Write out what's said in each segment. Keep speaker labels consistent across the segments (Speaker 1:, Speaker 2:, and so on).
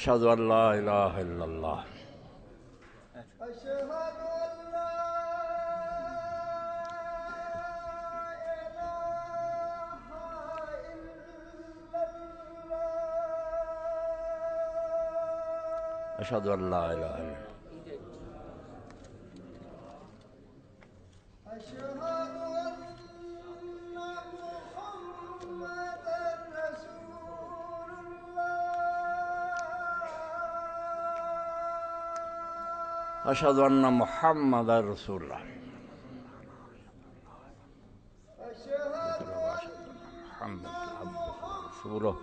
Speaker 1: أشهد أن لا إله إلا الله أشهد أن لا أشهد أن لا إله إلا الله أشهد أن محمد رسول الله محمد عبده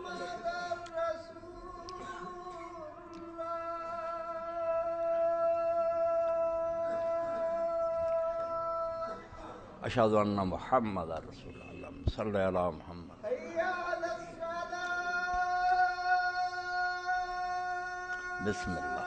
Speaker 1: أشهد أن محمد رسول الله اللهم صل على محمد بسم الله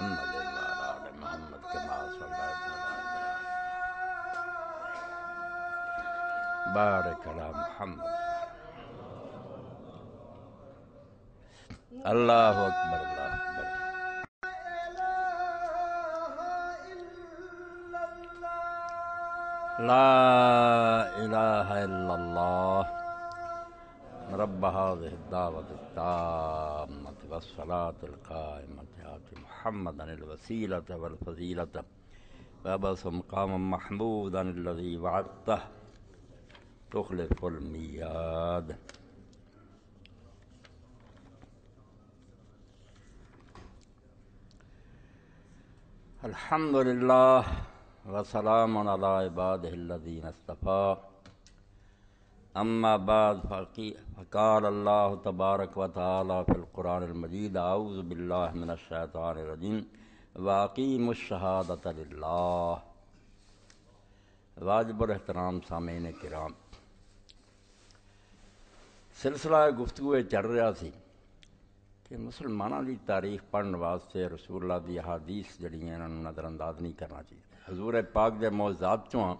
Speaker 1: محمد وعلى آل محمد كما صليت على بارك على محمد الله أكبر الله أكبر لا إله إلا الله رب هذه الدعوة التامة والصلاة القائمة محمدا الوسيلة والفضيلة وبس مقاما محمودا الذي وعدته تخلف المياد الحمد لله وسلام على عباده الذين استفاق اما بعد فقال اللہ تبارک و فی القرآن المجید اعوذ من الشیطان الرجیم واقیم الشہادت للہ واجب اور احترام سامعین کرام سلسلہ گفتگو چڑھ رہا کہ مسلمانوں کی تاریخ پڑھنے واسطے رسول اللہ دی احادیث جڑی ہیں انہوں نے نظر انداز نہیں کرنا چاہیے حضور پاک دے معذاط چوں ہاں،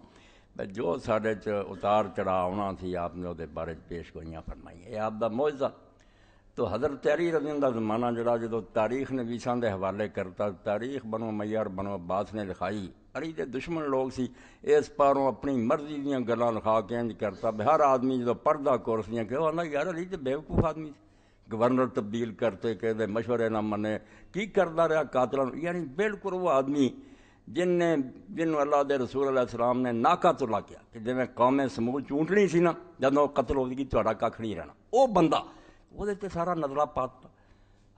Speaker 1: جو سڈے اتار چڑھا آنا سی آپ نے وہ بارے پیش گوئی فرمائیں یہ آپ کا موضاء تو حضرت حضرتیری رضی کا زمانہ جڑا جدو تاریخ نے ویسا کے حوالے کرتا تاریخ بنو میار بنو عباس نے لکھائی علی دے دشمن لوگ سی پاروں اپنی مرضی دیا گلو لکھا کے انج کرتا ہر آدمی جدو پردہ کورس دیا کہ یار علی جی بےوقوف آدمی گورنر تبدیل کرتے کہ مشورے نہ منے کی کرتا رہا قاتل یعنی بالکل وہ آدمی جن نے جنہوں اللہ دے رسول علیہ السلام نے ناکا تلا کیا کہ میں قوم سمو چونٹنی سی جب وہ قتل ہو کہ تا کھ نہیں رہنا وہ بندہ وہ سارا نظرہ پاتا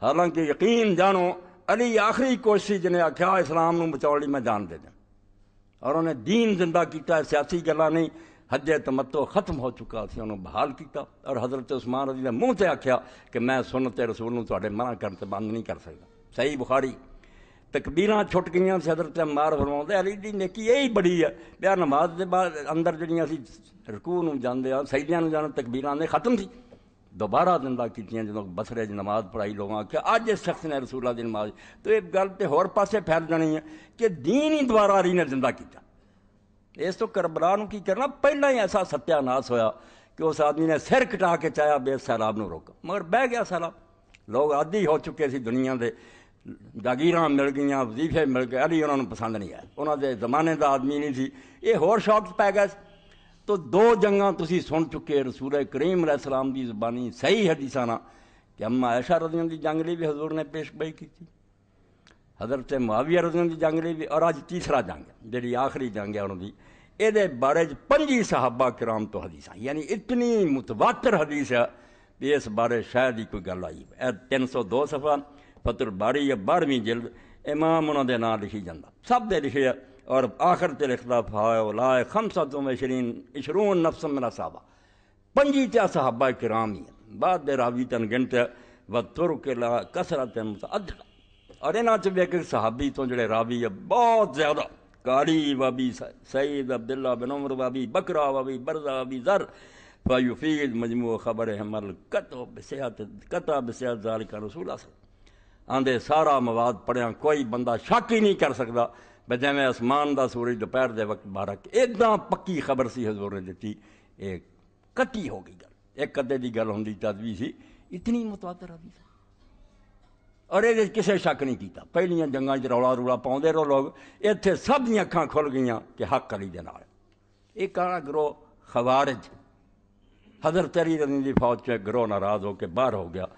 Speaker 1: حالانکہ یقین جانو علی آخری کوشش جنہیں نے آخیا اسلام نے بچاؤ میں جان دے دیں اور انہیں دین زندہ کیتا ہے سیاسی گلا نہیں حج تمتو ختم ہو چکا سی انہوں بحال کیتا اور حضرت عثمان نے منہ سے آخیا کہ میں سنتے رسول منہ منع کرتے بند نہیں کر سکتا صحیح بخاری تقبیر چھٹ گئیاں گئی ادرتیں مار فروے علی دی نیکی یہی بڑی ہے بیا نماز دے بعد اندر جہاں رقو شعیدیاں جان نے ختم تھی دوبارہ زندہ کی جن کو بسرے سے نماز پڑھائی لوگاں کہ اج اس شخص نے رسول اللہ دی نماز تو یہ گل تو ہو پاس فیل جانی ہے کہ دین ہی دوبارہ رری نے دندہ کیا اس تو کربراہ کی کرنا پہلا ہی ایسا ستیہ ناس ہویا کہ اس آدمی نے سر کٹا کے چاہیے بے سیلاب نو روکا مگر بہ گیا سیلاب لوگ آدھی ہو چکے سی دنیا دے ਜਾਗੀਰਾਂ جگہ مل گئیں وظیفے مل گئے ابھی وہاں پسند نہیں آئے وہاں کے زمانے کا آدمی نہیں سی یہ ہوٹس پی گیا تو دو جنگاں تھی سن چکے رسور کریم علیہ السلام کی زبانی صحیح حدیثہ نہ کہ اما ایشا رضیوں کی جنگ لی بھی حضور نے پیشبئی کی حضرت معاویہ رضی محاوی دی جنگ جنگلی بھی اور اج تیسرا جنگ ہے جڑی آخری جنگ ہے دی اے دے بارے پنجی صحابہ کرام تو حدیث یعنی اتنی متواتر حدیث ہے کہ اس بارے شاید ہی کوئی گل آئی تین سو دو سفر فتر باری یا بارہویں جلد امام انہوں نے نام لکھی جانا سب دے لکھے اور آخر لکھتا فا لائے خمسا تم اشرین اشرون نفس را صحابہ پنجی چا صحابہ کرام ہی بعد دے راوی تن گنت و ترک لا کسرت متعدد اور چ ایک صحابی تو جڑے راوی ہے بہت زیادہ کاری وابی سعید عبداللہ بن عمر وابی بکرا وابی برزا وابی ذر فیفید مجموع خبر ہے ملا بسیات صلی اللہ علیہ وسلم ਆਂਦੇ ਸਾਰਾ ਮਵਾਦ ਪੜਿਆ ਕੋਈ ਬੰਦਾ ਸ਼ੱਕ ਹੀ ਨਹੀਂ ਕਰ ਸਕਦਾ ਬਈ ਜਿਵੇਂ ਅਸਮਾਨ ਦਾ ਸੂਰਜ ਦੁਪਹਿਰ ਦੇ ਵਕਤ ਬਾਰਕ ਇਦਾਂ ਪੱਕੀ ਖਬਰ ਸੀ ਹਜ਼ੂਰ ਨੇ ਦਿੱਤੀ ਇਹ ਕੱਟੀ ਹੋ ਗਈ ਗੱਲ ਇੱਕ ਅੱਧੇ ਦੀ ਗੱਲ ਹੁੰਦੀ ਤਦ ਵੀ ਸੀ ਇਤਨੀ ਮਤਵਾਦਰ ਹਦੀਸ ਔਰ ਇਹਦੇ ਕਿਸੇ ਸ਼ੱਕ ਨਹੀਂ ਕੀਤਾ ਪਹਿਲੀਆਂ ਜੰਗਾਂ 'ਚ ਰੌਲਾ ਰੂਲਾ ਪਾਉਂਦੇ ਰੋ ਲੋਕ ਇੱਥੇ ਸਭ ਦੀਆਂ ਅੱਖਾਂ ਖੁੱਲ ਗਈਆਂ ਕਿ ਹੱਕ ਅਲੀ ਦੇ ਨਾਲ ਇਹ ਕਾਣਾ ਗਰੋ ਖਵਾਰਜ ਹਜ਼ਰਤ ਅਲੀ ਰਜ਼ੀ ਦੀ ਫੌਜ 'ਚ ਗਰੋ ਨਾਰਾਜ਼ ਹੋ ਕੇ ਬਾਹਰ ਹੋ ਗਿਆ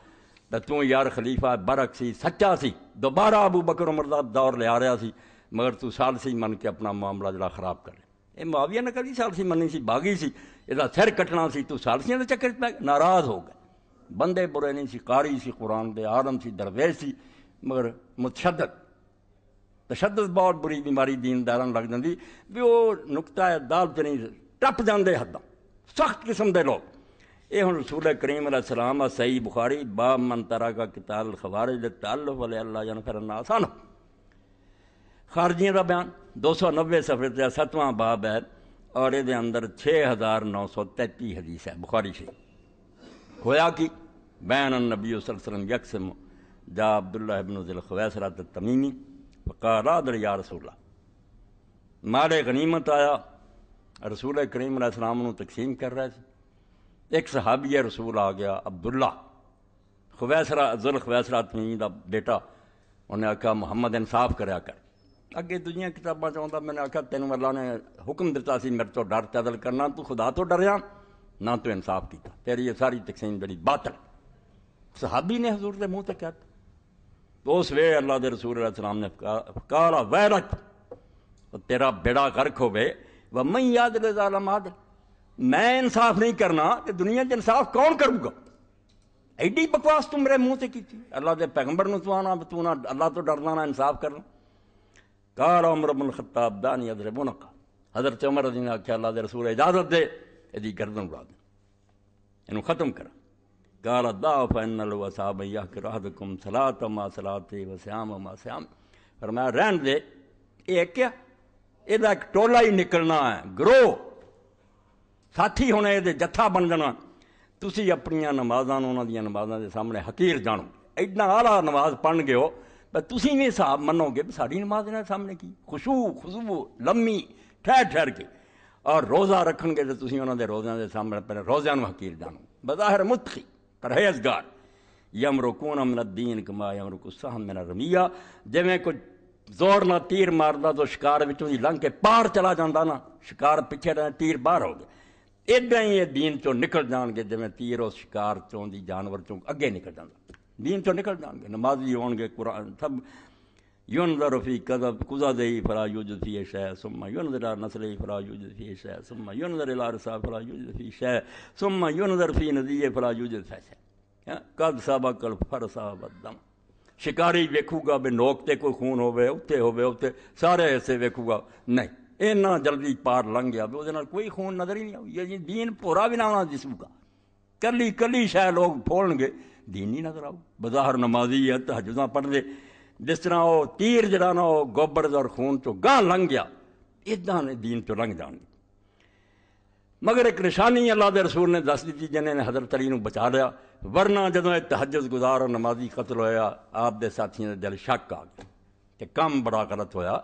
Speaker 1: تو توں یار خلیفہ برقسی سچا سی دوبارہ آبو بکر عمر کا دور لیا رہا سگر توں سالسی من کے اپنا معاملہ جڑا خراب کرے یہ معاویہ نے کری سالسی منی سی باغی سی یہ سر کٹنا سی تالسیاں چکر ناراض ہو گئے بندے برے نہیں سی قاری سی قرآن دے آدم سی درویش سی مگر متشدد تشدد بہت بری بیماری دین داراً لگ جاندی بھی وہ نقطہ ہے دال چنی ٹپ جاندے حداں سخت قسم دے لوگ یہ ہوں رسول کریم علیہ السلام صحیح بخاری با من ترا کا دے تعلق فلے اللہ جن فرنا سن خارجیاں کا بیان دو سو نبے سفر تے ستواں باب ہے اور اندر چھ ہزار نو سو تینتی حدیث ہے بخاری سے ہویا کی بین النبی صلی اللہ وسلم یکسم جا عبداللہ اللہ ذل دلخویسرا تمیمی فقارا پکا یا رسول اللہ مال غنیمت آیا رسول کریم علیہ السلام تقسیم کر رہے تھے ایک صحابی رسول آ گیا عبداللہ خویسرا ذل خویسرا خویسرا کا بیٹا انہیں آخیا محمد انصاف کرا کر اگے دنیا کتابیں چاہتا میں نے آخیا تینوں اللہ نے حکم دیتا سی میرے تو ڈر چدل کرنا تو خدا تو ڈریا نہ تو انصاف کیتا تیری یہ ساری تقسیم بڑی باطل صحابی نے حضور کے منہ تک تو اس وی اللہ دے رسول علیہ السلام نے کالا ویرت تیرا بیڑا گرک ہوئے وہ مئی یاد لے ظالم راد میں انصاف نہیں کرنا تو دنیا کے انصاف کون کروں گا ایڈی بکواس تم میرے منہ سے کی تھی اللہ کے پیغمبر نو توانا تو نہ اللہ تو ڈرنا نہ انصاف کرنا کار عمر بن خطاب دانی حضرت بنقا حضرت عمر رضی اللہ اللہ دے رسول اجازت دے ادی گردن اڑا دے انو ختم کر کار دا فین الوصاب صاحب یا کراد ما صلاۃ و سیام ما سیام فرمایا رہن دے اے کیا اے دا ایک ٹولا ہی نکلنا ہے گروہ ساتھی ہونے جتھا بن جنا تُسی اپنی نمازوں نمازوں کے سامنے حقیر جانو ایڈا آلہ نماز پڑھ گئے ہو تو تھی بھی حساب منو گے ساری نماز ان سامنے کی خوشبو خوشبو لمی ٹھہر ٹہر کے اور روزہ رکھن رکھنگے تو تصویر انہوں نے روزے کے سامنے پہلے روزیاں حقیر جانو بظاہر متخی پر حیضگار یم رکون میرا دین کما یم رکو صاحب میرا رمییا جی میں کچھ نہ تیر مارنا تو شکار میں لنگ کے پار چلا جانا نا شکار پیچھے رہے تیر باہر ہو گئے ادا ہی یہ دین چوں نکل جان گے جمع تیر اور شکار چوں جانور چون اگے نکل جان دیوں نکل جان گے نمازی ہون گے قرآن سب یون فی قذب دے فلا یوج ہی شہ سما یو نا نسل ہی فلا یوج یہ شہ سما یو نارسا فلا یوج فی شہ سما یوں درفی ندی فلا یوجت ہے شہ سا بل فرساب شکاری ویکھو ویکھا بھی نوکتے کوئی خون ہوتے ہوئے اتنے سارے ایسے ویکھو گا نہیں اِن جلدی پار لنگ گیا بھی کوئی خون نظر ہی نہیں آؤں جی دین پورا بھی نہ جسم کا کلی کلی شہ لوگ پھولن گے دین نہیں نظر آؤ بظاہر نمازی ہے پڑھ دے جس طرح وہ تیر جڑا نا وہ گوبر اور خون تو گاہ لنگ گیا ادا نے دین تو لنگ جان گی مگر ایک نشانی اللہ دے رسول نے دس دیتی جنہیں نے نو بچا لیا ورنہ یہ تحجد گزار اور نمازی قتل ہویا آپ دے ساتھیوں دے دل شک آ گیا کم بڑا غلط ہویا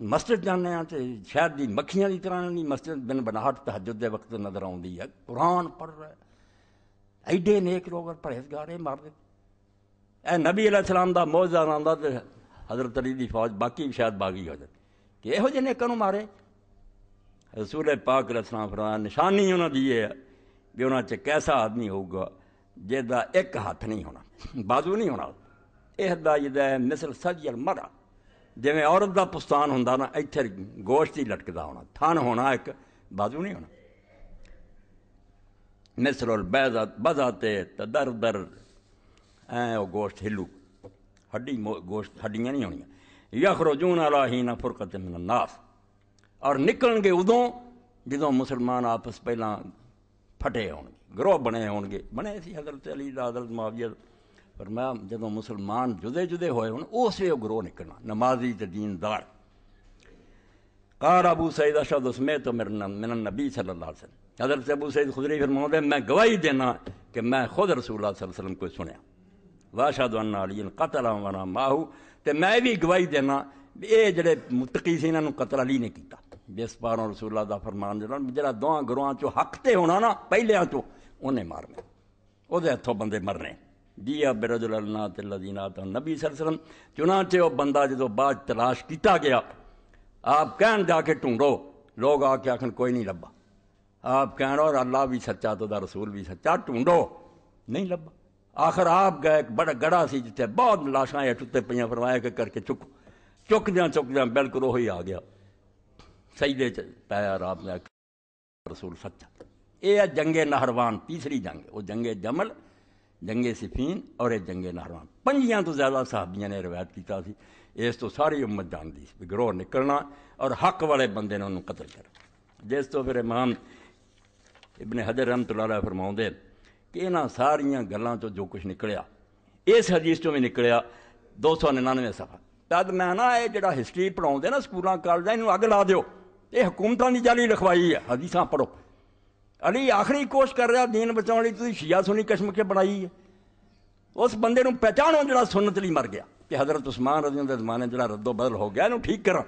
Speaker 1: مسجد جانے تو شہد کی مکھیاں کی طرح نہیں مسجد بن بناٹ تحجر وقت نظر آئی ہے قرآن پڑھ رہا ہے ایڈے نیک رو اور پرہیزگار یہ مار دے اے نبی علیہ السلام کا موج زیادہ آتا تو حضرت علی دی فوج باقی بھی شاید باغی ہو جائے کہ یہو جہاں مارے رسول پاک نشانی انہوں کی یہ ہے بھی انہوں کی کیسا آدمی ہوگا ایک ہاتھ نہیں ہونا بازو نہیں ہونا یہ مثل سجی المرہ جی میں عورت دا پستان ہوں نا اتر گوشت ہی لٹکتا ہونا تھن ہونا ایک بازو نہیں ہونا نصر بہز بذا در در این وہ گوشت ہلو ہڈی گوشت ہڈیاں نہیں ہونیاں ہونی یا خروج آنا فرقت من منس اور نکلن گے ادوں جدوں مسلمان آپس پہلے پٹے ہونے گروہ بنے ہونے بنے سے حضرت علی حضرت معاوض فرمایا میں جدو مسلمان جدے جدے ہوئے ہوں اس لیے گروہ نکلنا نمازی تے زیندار کار ابو سعید اشد اسمے تو میرے نمان نبی صلی اللہ علیہ وسلم حضرت ابو سعید خدری فرماؤں میں گواہی دینا کہ میں خود رسول اللہ اللہ صلی علیہ وسلم کو سنیا واشد واہ علی قتل وارا ماہو تے میں بھی گواہی دینا اے جڑے متقی سے انہوں قتل علی نے کیا بے اس پاروں رسول فرمان دن جڑا دوہاں گروہاں چو حق تے ہونا نہ پہلے انہیں مارنے وہ ہتھوں بندے مرنے دیا جی اللہ برج نبی صلی اللہ علیہ وسلم چنانچہ وہ بندہ جدو بعد تلاش کیتا گیا آپ کہن جا کے ٹونڈو لوگ آ کے آخر کوئی نہیں لبا آپ اور اللہ بھی سچا تو دا رسول بھی سچا ٹونڈو نہیں لبا آخر آپ گئے ایک بڑا گڑا سی جتنے بہت لاشاں ٹوتے پہ فرمایا کہ کر کے چک چک دیا چک دیا بالکل وہی گیا سی دے پایا آپ نے یہ ہے جنگ نہروان تیسری جنگ وہ جنگ جمل جنگے صفین اور یہ جنگے ناروان پنجیاں تو زیادہ صحابیاں نے روایت کیتا سی اس تو ساری امت جانتی گروہ نکلنا اور حق والے بندے نے انہوں قتل کر جس تو پھر امام ابن حضر رحمت اللہ علیہ فرماؤں کہ یہاں سارے گلان کچھ نکلیا اس حدیث تو بھی نکلیا دو سو ننانوے صفحہ تب میں نا یہ جڑا ہسٹری پڑھاؤں دے نا اسکولوں کالجیں انہوں اگ لا دو حکومتوں کی جالی لکھوائی ہے حدیثاں پڑھو ਅਲੀ ਆਖਰੀ ਕੋਸ਼ਿਸ਼ ਕਰ ਰਿਹਾ ਦੀਨ ਬਚਾਉਣ ਲਈ ਤੁਸੀਂ ਸ਼ੀਆ ਸੁਣੀ ਕਸ਼ਮਕੇ ਬਣਾਈ ਹੈ ਉਸ ਬੰਦੇ ਨੂੰ ਪਹਿਚਾਣੋ ਜਿਹੜਾ ਸੁਨਨਤ ਲਈ ਮਰ ਗਿਆ ਕਿ حضرت ਉਸਮਾਨ ਰਜ਼ੀ ਅੱਲਾਹ ਦੇ ਜ਼ਮਾਨੇ ਜਿਹੜਾ ਰੱਦੋ ਬਦਲ ਹੋ ਗਿਆ ਇਹਨੂੰ ਠੀਕ ਕਰਾਂ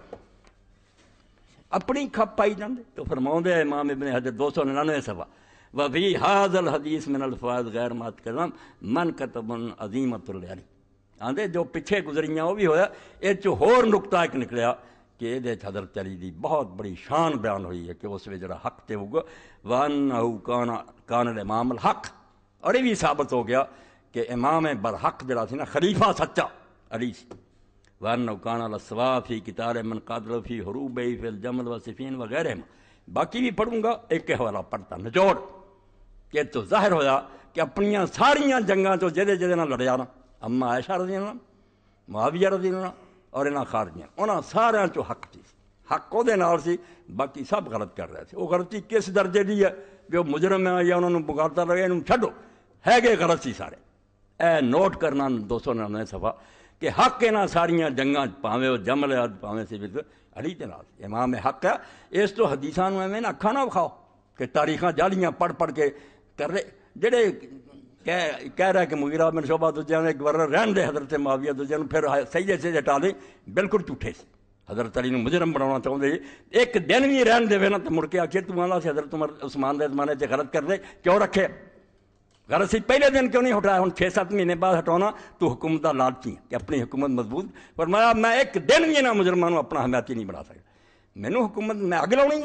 Speaker 1: ਆਪਣੀ ਖੱਪ ਪਾਈ ਜਾਂਦੇ ਤੋ ਫਰਮਾਉਂਦੇ ਹੈ ਇਮਾਮ ਇਬਨ ਹਜਰ 299 ਸਵਾ ਵੀ ਹਾਜ਼ਲ ਹਦੀਸ ਮਨ ਅਲਫਾਜ਼ ਗੈਰ ਮਾਤ ਕਰਾਂ ਮਨ ਕਤਬਨ ਅਜ਼ੀਮਤੁਲ ਅਲੀ ਆਂਦੇ ਜੋ ਪਿੱਛੇ ਗੁਜ਼ਰੀਆਂ ਉਹ ਵੀ ਹੋਇਆ ਇਹ ਚ ਹੋਰ ਨੁਕਤਾ ਇੱਕ ਨਿਕਲਿਆ کہ یہ حضرت علی دی بہت بڑی شان بیان ہوئی ہے کہ اس میں جڑا حق تے ہوگا ون کان امام الحق اور یہ بھی ثابت ہو گیا کہ امام برحق جڑا نا خلیفہ سچا علی سی ون کان کان فی کتار من قادر فی حروب فی الجمل و صفین وغیرہ باقی بھی پڑھوں گا ایک حوالہ پڑھتا نچوڑ کہ تو ظاہر ہویا کہ اپنی جنگاں تو جدے جان لڑیا نا اما عائشہ رضی اللہ معاویہ رضی اللہ اور انہاں یہاں انہاں سارے ساروں چو تھی حق دے سی باقی سب غلط کر رہے تھے وہ غلطی کس درجے دی ہے جو مجرم آئی انہوں نے بگارتا رہے بقاطروں چھڑو ہے کہ غلط سی سارے اے نوٹ کرنا دو سو نڑے صفحہ کہ حق یہاں سارے جنگا پاویں علی دے اڑی سی امام حق ہے اس تو حدیثہ ایمیں کھانا نہ کھاؤ کہ تاریخ جاڑیاں پڑھ پڑھ کے کر رہے جڑے کہہ رہا ہے کہ مغیرہ بن شعبہ دو گورنر رہن دے حضرت معاویہ دو جانے پھر سیدے سے ہٹا دیں بالکل جھوٹے سے حضرت علی نے مجرم بڑھونا چاہتے دے ایک دن بھی رہن دے بھینا مڑ کے آکھے تو توں سے حضرت عمر عثمان دے زمانے سے غلط کر دے کیوں رکھے غلط سے پہلے دن کیوں نہیں ہٹایا ہوں چھ سات مہینے بعد تو حکومتہ حکومت آڈچی کہ اپنی حکومت مضبوط پر میں ایک دن بھی نہ مجرموں اپنا حمیاتی نہیں بنا سکتا مینو حکومت میں اگ ہے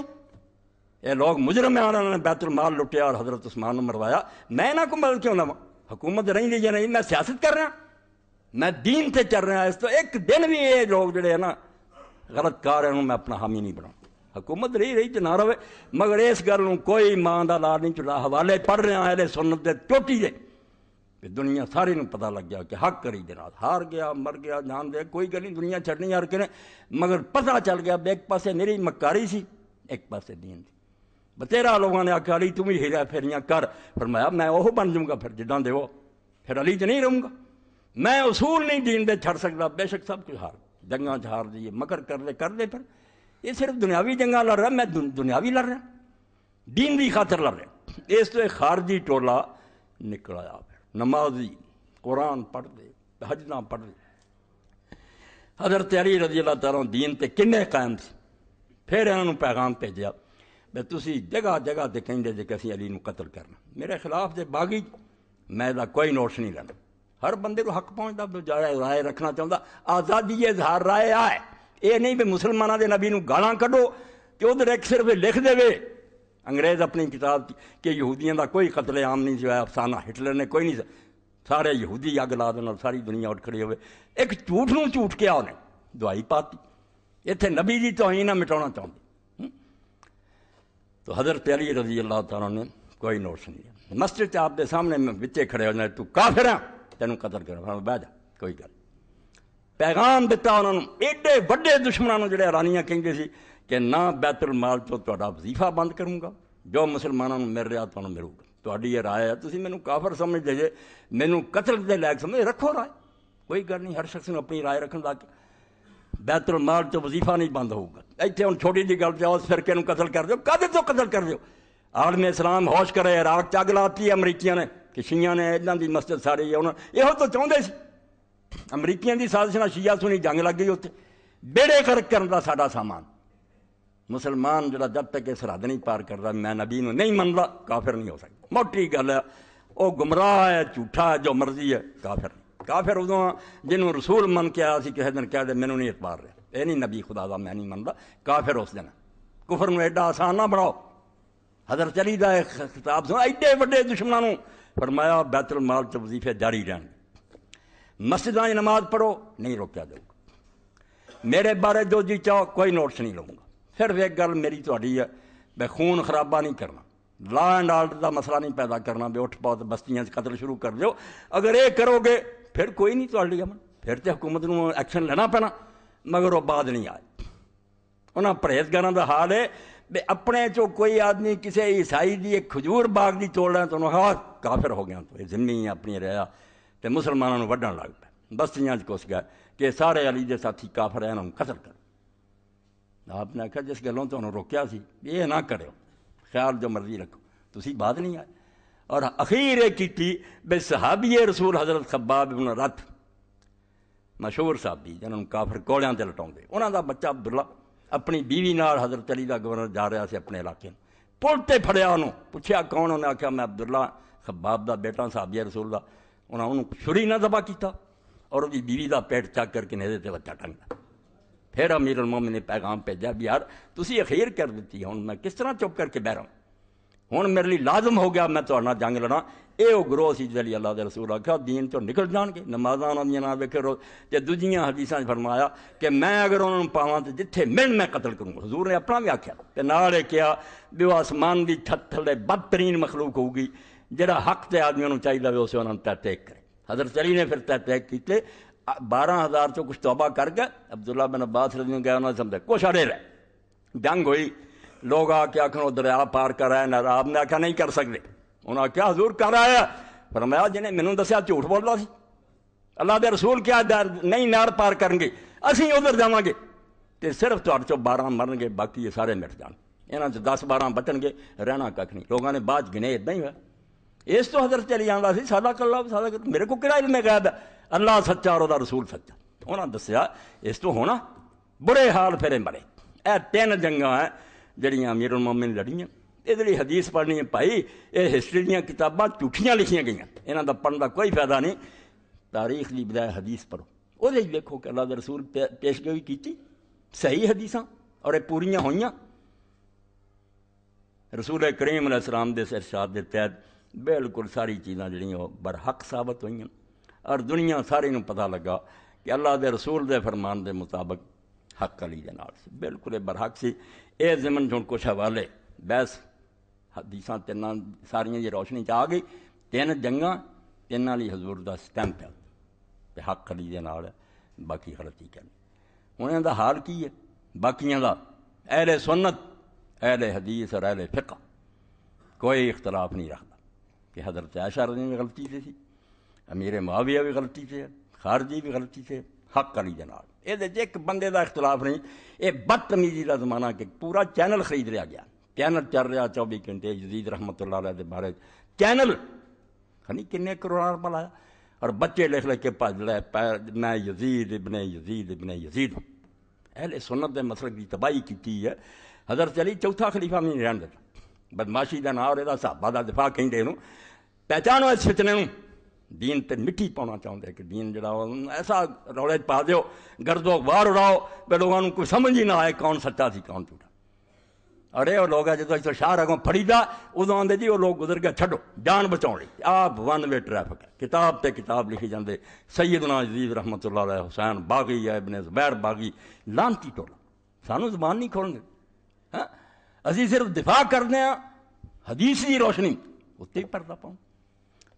Speaker 1: یہ لوگ مجرم ہیں اور بیت المال لٹیا اور حضرت عثمان مروایا میں نہ کو مدد کیوں نہ حکومت رہی جی نہیں میں سیاست کر رہا میں دین سے چل رہا اس تو ایک دن بھی یہ لوگ جڑے ہیں نا غلط کار ہیں میں اپنا حامی نہیں بنا حکومت رہی رہی تو نہ رہے مگر اس گل کوئی ماں کا لال نہیں چلا حوالے پڑھ رہے ہیں رہا سنت دے چوٹی دے دنیا ساری نو پتہ لگ گیا کہ حق کری دن ہار گیا مر گیا جان دے کوئی گل نہیں دنیا چھڑنی چڑنی کے مگر پتہ چل گیا ایک پاسے میری مکاری سی ایک پاسے دین تھی بترا لوگوں نے آکھا علی تم بھی ہیریا پھیرینیاں کر فرمایا میں اوہ بن جوں گا پھر پھر علی جنہیں رہوں گا میں اصول نہیں دین دے چھڑ سکتا بے شک سب کچھ ہار جنگا چھار ہار مکر کر دے کر دے پھر یہ صرف دنیاوی جنگا لڑ رہا میں دنیاوی لڑ رہا دین دی خاطر لڑ رہا اس ایک خارجی ٹولہ پھر نمازی قرآن پڑھ دے حجت پڑھ دے حضرت علی رضی اللہ تعالیٰ دین تے کنے قائم سے پھر انہوں پیغام بھیجا بے تسی جگہ جگہ تو کہیں جے کسی علی قتل کرنا میرے خلاف جی باغی میں کوئی نوٹس نہیں لینا ہر بندے کو حق پہنچتا تو زیادہ رائے رکھنا چاہتا آزادی اظہار رائے آئے یہ نہیں بھی مسلمانوں نبی نو گالا کڈو کہ ادھر ایک صرف لکھ دے انگریز اپنی کتاب تھی کہ یہودیاں دا کوئی قتل عام نہیں جو ہے افسانہ ہٹلر نے کوئی نہیں سارے یہودی اگ لا دینا ساری دنیا اٹھ کھڑی ہوئے ایک جھوٹ نو چوٹ کیا انہیں دوائی پاتی اتنے نبی جی تو نہ مٹاؤنا چاہتی تو حضرت علی رضی اللہ تعالیٰ نے کوئی نوٹس نہیں ہے مسجد آپ کے سامنے میں بچے کھڑے ہونے تو کافر ہیں تینوں قتل کرو ہاں، بہ جا کوئی گل پیغام دیتا انہوں نے ایڈے وڈے دشمنوں میں جڑے رانیاں کہیں بیت المال تو مالا وظیفہ بند کروں گا جو مسلمانوں میں مل رہا تو ملے گا تاری ہے تھی مینوں کافر سمجھ دے جے مینوں قتل دے لائق سمجھ رکھو رائے کوئی گل نہیں ہر شخص نے اپنی رائے رکھنے لگ بیت المال تو وظیفہ نہیں بند ہوگا ایتھے ان چھوٹی جی گھر چاہ فرقے قتل کر دو کد تو قتل کر دیو آڑ میں سلام ہوش کرے آگ چگ لاتی ہے امریکیاں نے کہ شایا نے ایتنا دی مسجد ساری یہ ہو تو چاہتے ہیں امرکیا کی سازش نہ شیعہ سنی جنگ لگ گئی اتنے بےڑے خرق کر ساڑا سامان مسلمان جڑا جب تک اس راد نہیں پار کر رہا میں نبی میں نہیں منتا کا فر نہیں ہو سکتا موٹی گل ہے وہ گمراہ ہے جھوٹا ہے جو مرضی ہے کافر نہیں کافر ادو ادوں جنہوں رسول من کے آیا کسی دن کہہ دے مینو نہیں اعتبار رہے یہ نہیں نبی خدا دا میں نہیں منتا کافر اس دن کفر نو ایڈا آسان نہ بناؤ حضر چلی سن ایڈے وڈے دشمنوں فرمایا بیت المال وظیفے جاری رہن مسجد نماز پڑھو نہیں روکیا گا میرے بارے جو جی چاہو کوئی نوٹس نہیں لوں گا پھر ایک گل میری تاری خون خرابہ نہیں کرنا لا اینڈ آرڈر کا مسئلہ نہیں پیدا کرنا بے اٹھ پاؤ تو بستیاں قتل شروع کر دو اگر یہ کرو گے پھر کوئی نہیں تو امن پھر تو حکومت نکشن لینا پڑنا مگر وہ بعد نہیں آئے انہوں پرہیزگار کا حال ہے بھی اپنے چوں کوئی آدمی کسی عیسائی کی کھجور باغ کی چوڑا تو ہاں کافر ہو گیا تو جن اپنی رہسلمانوں وڈن لگ پے بس یہاں کس گیا کہ سارے والی جی ساتھی کافر رہنا ختم کر آپ نے آخر جس گلوں تو انہوں روکیا سی یہ نہ کرو خیال جو مرضی رکھو تھی بعد نہیں آئے اور اخیر تھی کی صحابی رسول حضرت خباب ابن رت مشہور صحابی جنہوں نے کافر کوڑیاں سے لٹاؤں انہوں کا بچہ عبداللہ اپنی بیوی نال حضرت علی گورنر جا رہا سے اپنے علاقے پولتے پھڑیا انہوں پوچھا کون انہوں نے آخیا میں عبداللہ خباب دا بیٹا صحابی رسول دا انہوں نے انہوں نہ دبا کیتا اور وہ بیوی دا پیٹ چک کر کے نیزے تے بچہ ٹنگا پھر امیر المومن نے پیغام بھیجا بھی یار تسی اخیر کر دیتی ہوں میں کس طرح چپ کر کے ہوں ہوں میرے لیے لازم ہو گیا میں تا جنگ لڑا یہ وہ گروہ سی جی اللہ کے رسول آخر دین تو نکل جان گے نمازاں دیا نہ ویکے روز کہ دوجیاں حدیث فرمایا کہ میں اگر انہوں نے پاوا تو جیتے مل میں قتل کروں حضور نے اپنا بھی آخیا کہ نا کیا بھی وہ آسمان کی تھلے بدترین مخلوق ہوگی جہاں حق تعدمیوں چاہیے انہوں نے تیر ٹیک کرے علی نے پھر تیر ٹیک کیتے بارہ ہزار چو کچھ توبہ کر گیا عبداللہ کچھ نے رہے جنگ ہوئی لوگ آ کے آخر دریا پار کر کرایا نا آپ نے آخر نہیں کر سکتے انہوں نے آیا حضور کر آیا پر میا جنہیں مینو دسیا جھوٹ بول رہا اللہ دے رسول کیا در نہیں نار پار کریں گے اسی ادھر جاؤں گے تو صرف تر مرن گے باقی یہ سارے مٹ جان یہاں سے دس بارہ بچن گے رہنا کھ نہیں لوگوں نے بعد گنے ادا ہی ہوا اس تو حضرت چلی کلا کلا میرے کو کہڑا علم غائب ہے اللہ سچا اور وہ رسول سچا انہوں نے دسیا اس تو ہونا برے حال پھیرے مرے یہ تین ہیں جہاں میرن مامی نے لڑی ہیں یہ حدیث پڑھنی پائی یہ ہسٹری دیا کتاباں جھوٹیاں لکھیاں گئیں انہیں پڑھنے کا کوئی فائدہ نہیں تاریخ کی بجائے حدیث پڑھو ادو کہ اللہ کے رسول پی پیشگوئی کی صحیح حدیث اور یہ پوریا ہوئیں رسول کریم علیہ السلام کے سیر شادت بالکل ساری چیزاں جہی وہ برحق ثابت ہوئی ہیں اور دنیا ساری نے پتا لگا کہ اللہ کے رسول کے فرمان کے مطابق حق علی دلکل یہ برحق سے اے زمن چون کچھ حوالے بس حدیساں تین سارے جی روشنی چاہ گئی تین جنگا تینا تینوں ہزور کا سٹمپ ہے حقلی نال باقی خرطی انہیں دا حال کی ہے باقی ہیں دا اہل سنت اہل حدیث اور اہل فقہ کوئی اختلاف نہیں رکھتا کہ حضرت رضی میں غلطی سے سی امی ماں بھی غلطی سے خارجی بھی غلطی سے حق علی یہ ایک بندے دا اختلاف نہیں یہ بدتمیزی دا زمانہ کہ پورا چینل خرید لیا گیا چینل چل رہا چوبی گھنٹے جدید رحمت اللہ علیہ دے بارے چینل ہنی کنے کروڑا کروڑ روپے لایا اور بچے لکھ لکھے کے بن لے میں یزید ابن یزید ابن یزید ہوں اہل سنت دے مسلک کی تباہی کی ہے حضرت علی چوتھا خلیفہ بھی نہیں دیتا بدماشی کا نام اور صحابہ کا دفاع کہیں دے پہچانو اس فتنے سچنے دین تے میٹھی پاؤنا چاہتے کہ دین جڑا ایسا روڑے پا دیو گردو باہر اڑاؤ بے لوگوں کو کچھ سمجھ ہی نہ آئے کون سچا سی کون جھوٹا ارے وہ لوگ ہے جہر اگو فری جا ادو آدھے جی وہ لوگ گزر گیا چھڈو جان بچاؤ آپ ون وے ٹرافک ہے کتاب تے کتاب لکھی جاندے سیدنا عزیز رحمت اللہ علیہ حسین باغی ابن زبیر باغی لانتی ٹولا سانو زبان نہیں کھولنے گے ہاں؟ صرف دفاع کرنے ہیں حدیثی روشنی اتنے ہی پردہ پاؤں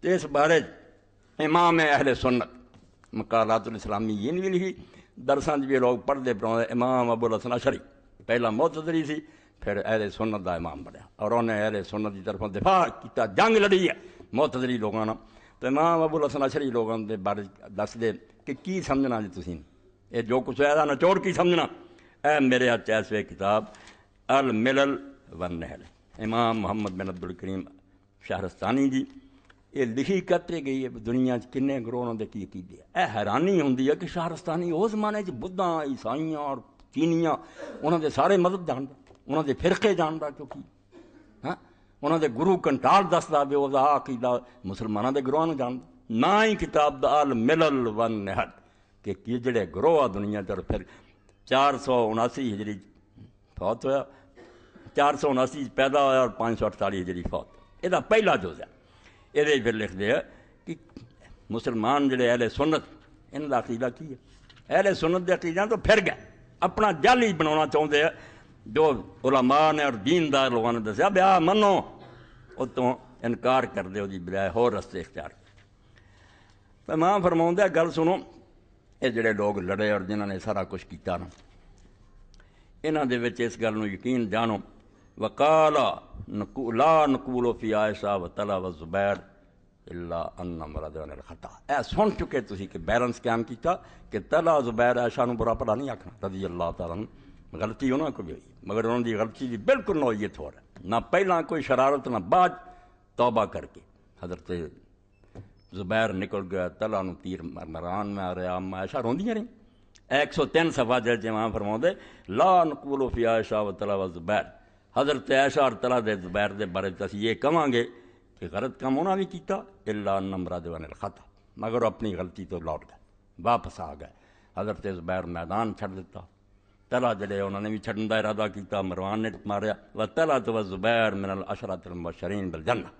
Speaker 1: تو اس بارے امام اہل سنت مکالت الاسلامی یہ بھی لکھی درسان درسن چوگ پڑھتے پراؤں امام ابو الحسن اشری پہلا محتظری سی پھر اہل سنت دا امام بنیا اور انہیں اہل سنت کی طرفوں دفاع کیتا جنگ لڑی ہے محتری لوگوں تو امام ابو الحسن اشری لوگوں کے بارے دس دے کہ کی سمجھنا جی تصیں یہ جو کچھ ایسا نچوڑ کی سمجھنا اے میرے اچھے کتاب الملل الحل امام محمد مینب الکریم شہرستانی جی یہ لکھی کرتے گئی دنیا چننے گروہ دے حیرانی ہوتی ہے کہ شہرستانی اس زمانے سے بدھا عیسائی اور چینیا انہوں کے سارے مدد جاندے فرقے جان دوں ہاں؟ کی انہوں کے گرو کنٹال دستا بھی وہ قیمہ مسلمانوں کے گروہوں جان دیں کتاب دل مل ون ہر کہ کی جہے گروہ دنیا چار پھر چار سو اناسی ہزری فوت ہوا چار سو اناسی چ پیدا ہوا اور پانچ سو اڑتالی ہزری فوت یہ پہلا جز ہے یہ پھر لکھتے ہیں کہ مسلمان جڑے اہل سنت ان کا عقیدہ کی ہے اہل سنت کے عقیدہ تو پھر گئے اپنا جال ہی بنا چاہتے ہیں جو علماء نے اور دیندار لوگوں نے دسیا بیا منو اتوں انکار کر دیں بجائے ہو رستے اختیار تو ماں فرماؤں گل سنو یہ جڑے لوگ لڑے اور جنہوں نے سارا کچھ کیا گل کو یقین جانو وکالا نقو لا و فی عائشہ و تلا و زبیر الہ الخطا اے سن چکے کہ بیرنس قائم کیتا کہ تلا زبیر نو برا پڑا نہیں آکھنا رضی اللہ تعالیٰ عنہ غلطی ہونا کو بھی ہوئی مگر انہوں دی غلطی دی بالکل نوعیت ہو رہا ہے نہ پہلا کوئی شرارت نہ بعد توبہ کر کے حضرت زبیر نکل گیا تلا نی مرمران ریام ایشا روی ایک سو تین صفحہ جی جی فرماؤں دے لا نقو فی عائشہ و تلا و زبیر حضرت عائشہ اور دے زبیر دے بارے ابھی یہ کہ غلط کام انہوں نے کیتا اللہ نمرا مراد کھا الخطا مگر اپنی غلطی تو لوٹ گئے واپس آ گئے حضرت زبیر میدان چھڑ دیتا تلا جلے انہوں نے بھی چھڑن دا ارادہ کیتا مروان نے ماریا و تلا تو زبیر من الاشرۃ المبشرین بالجنہ بلجانا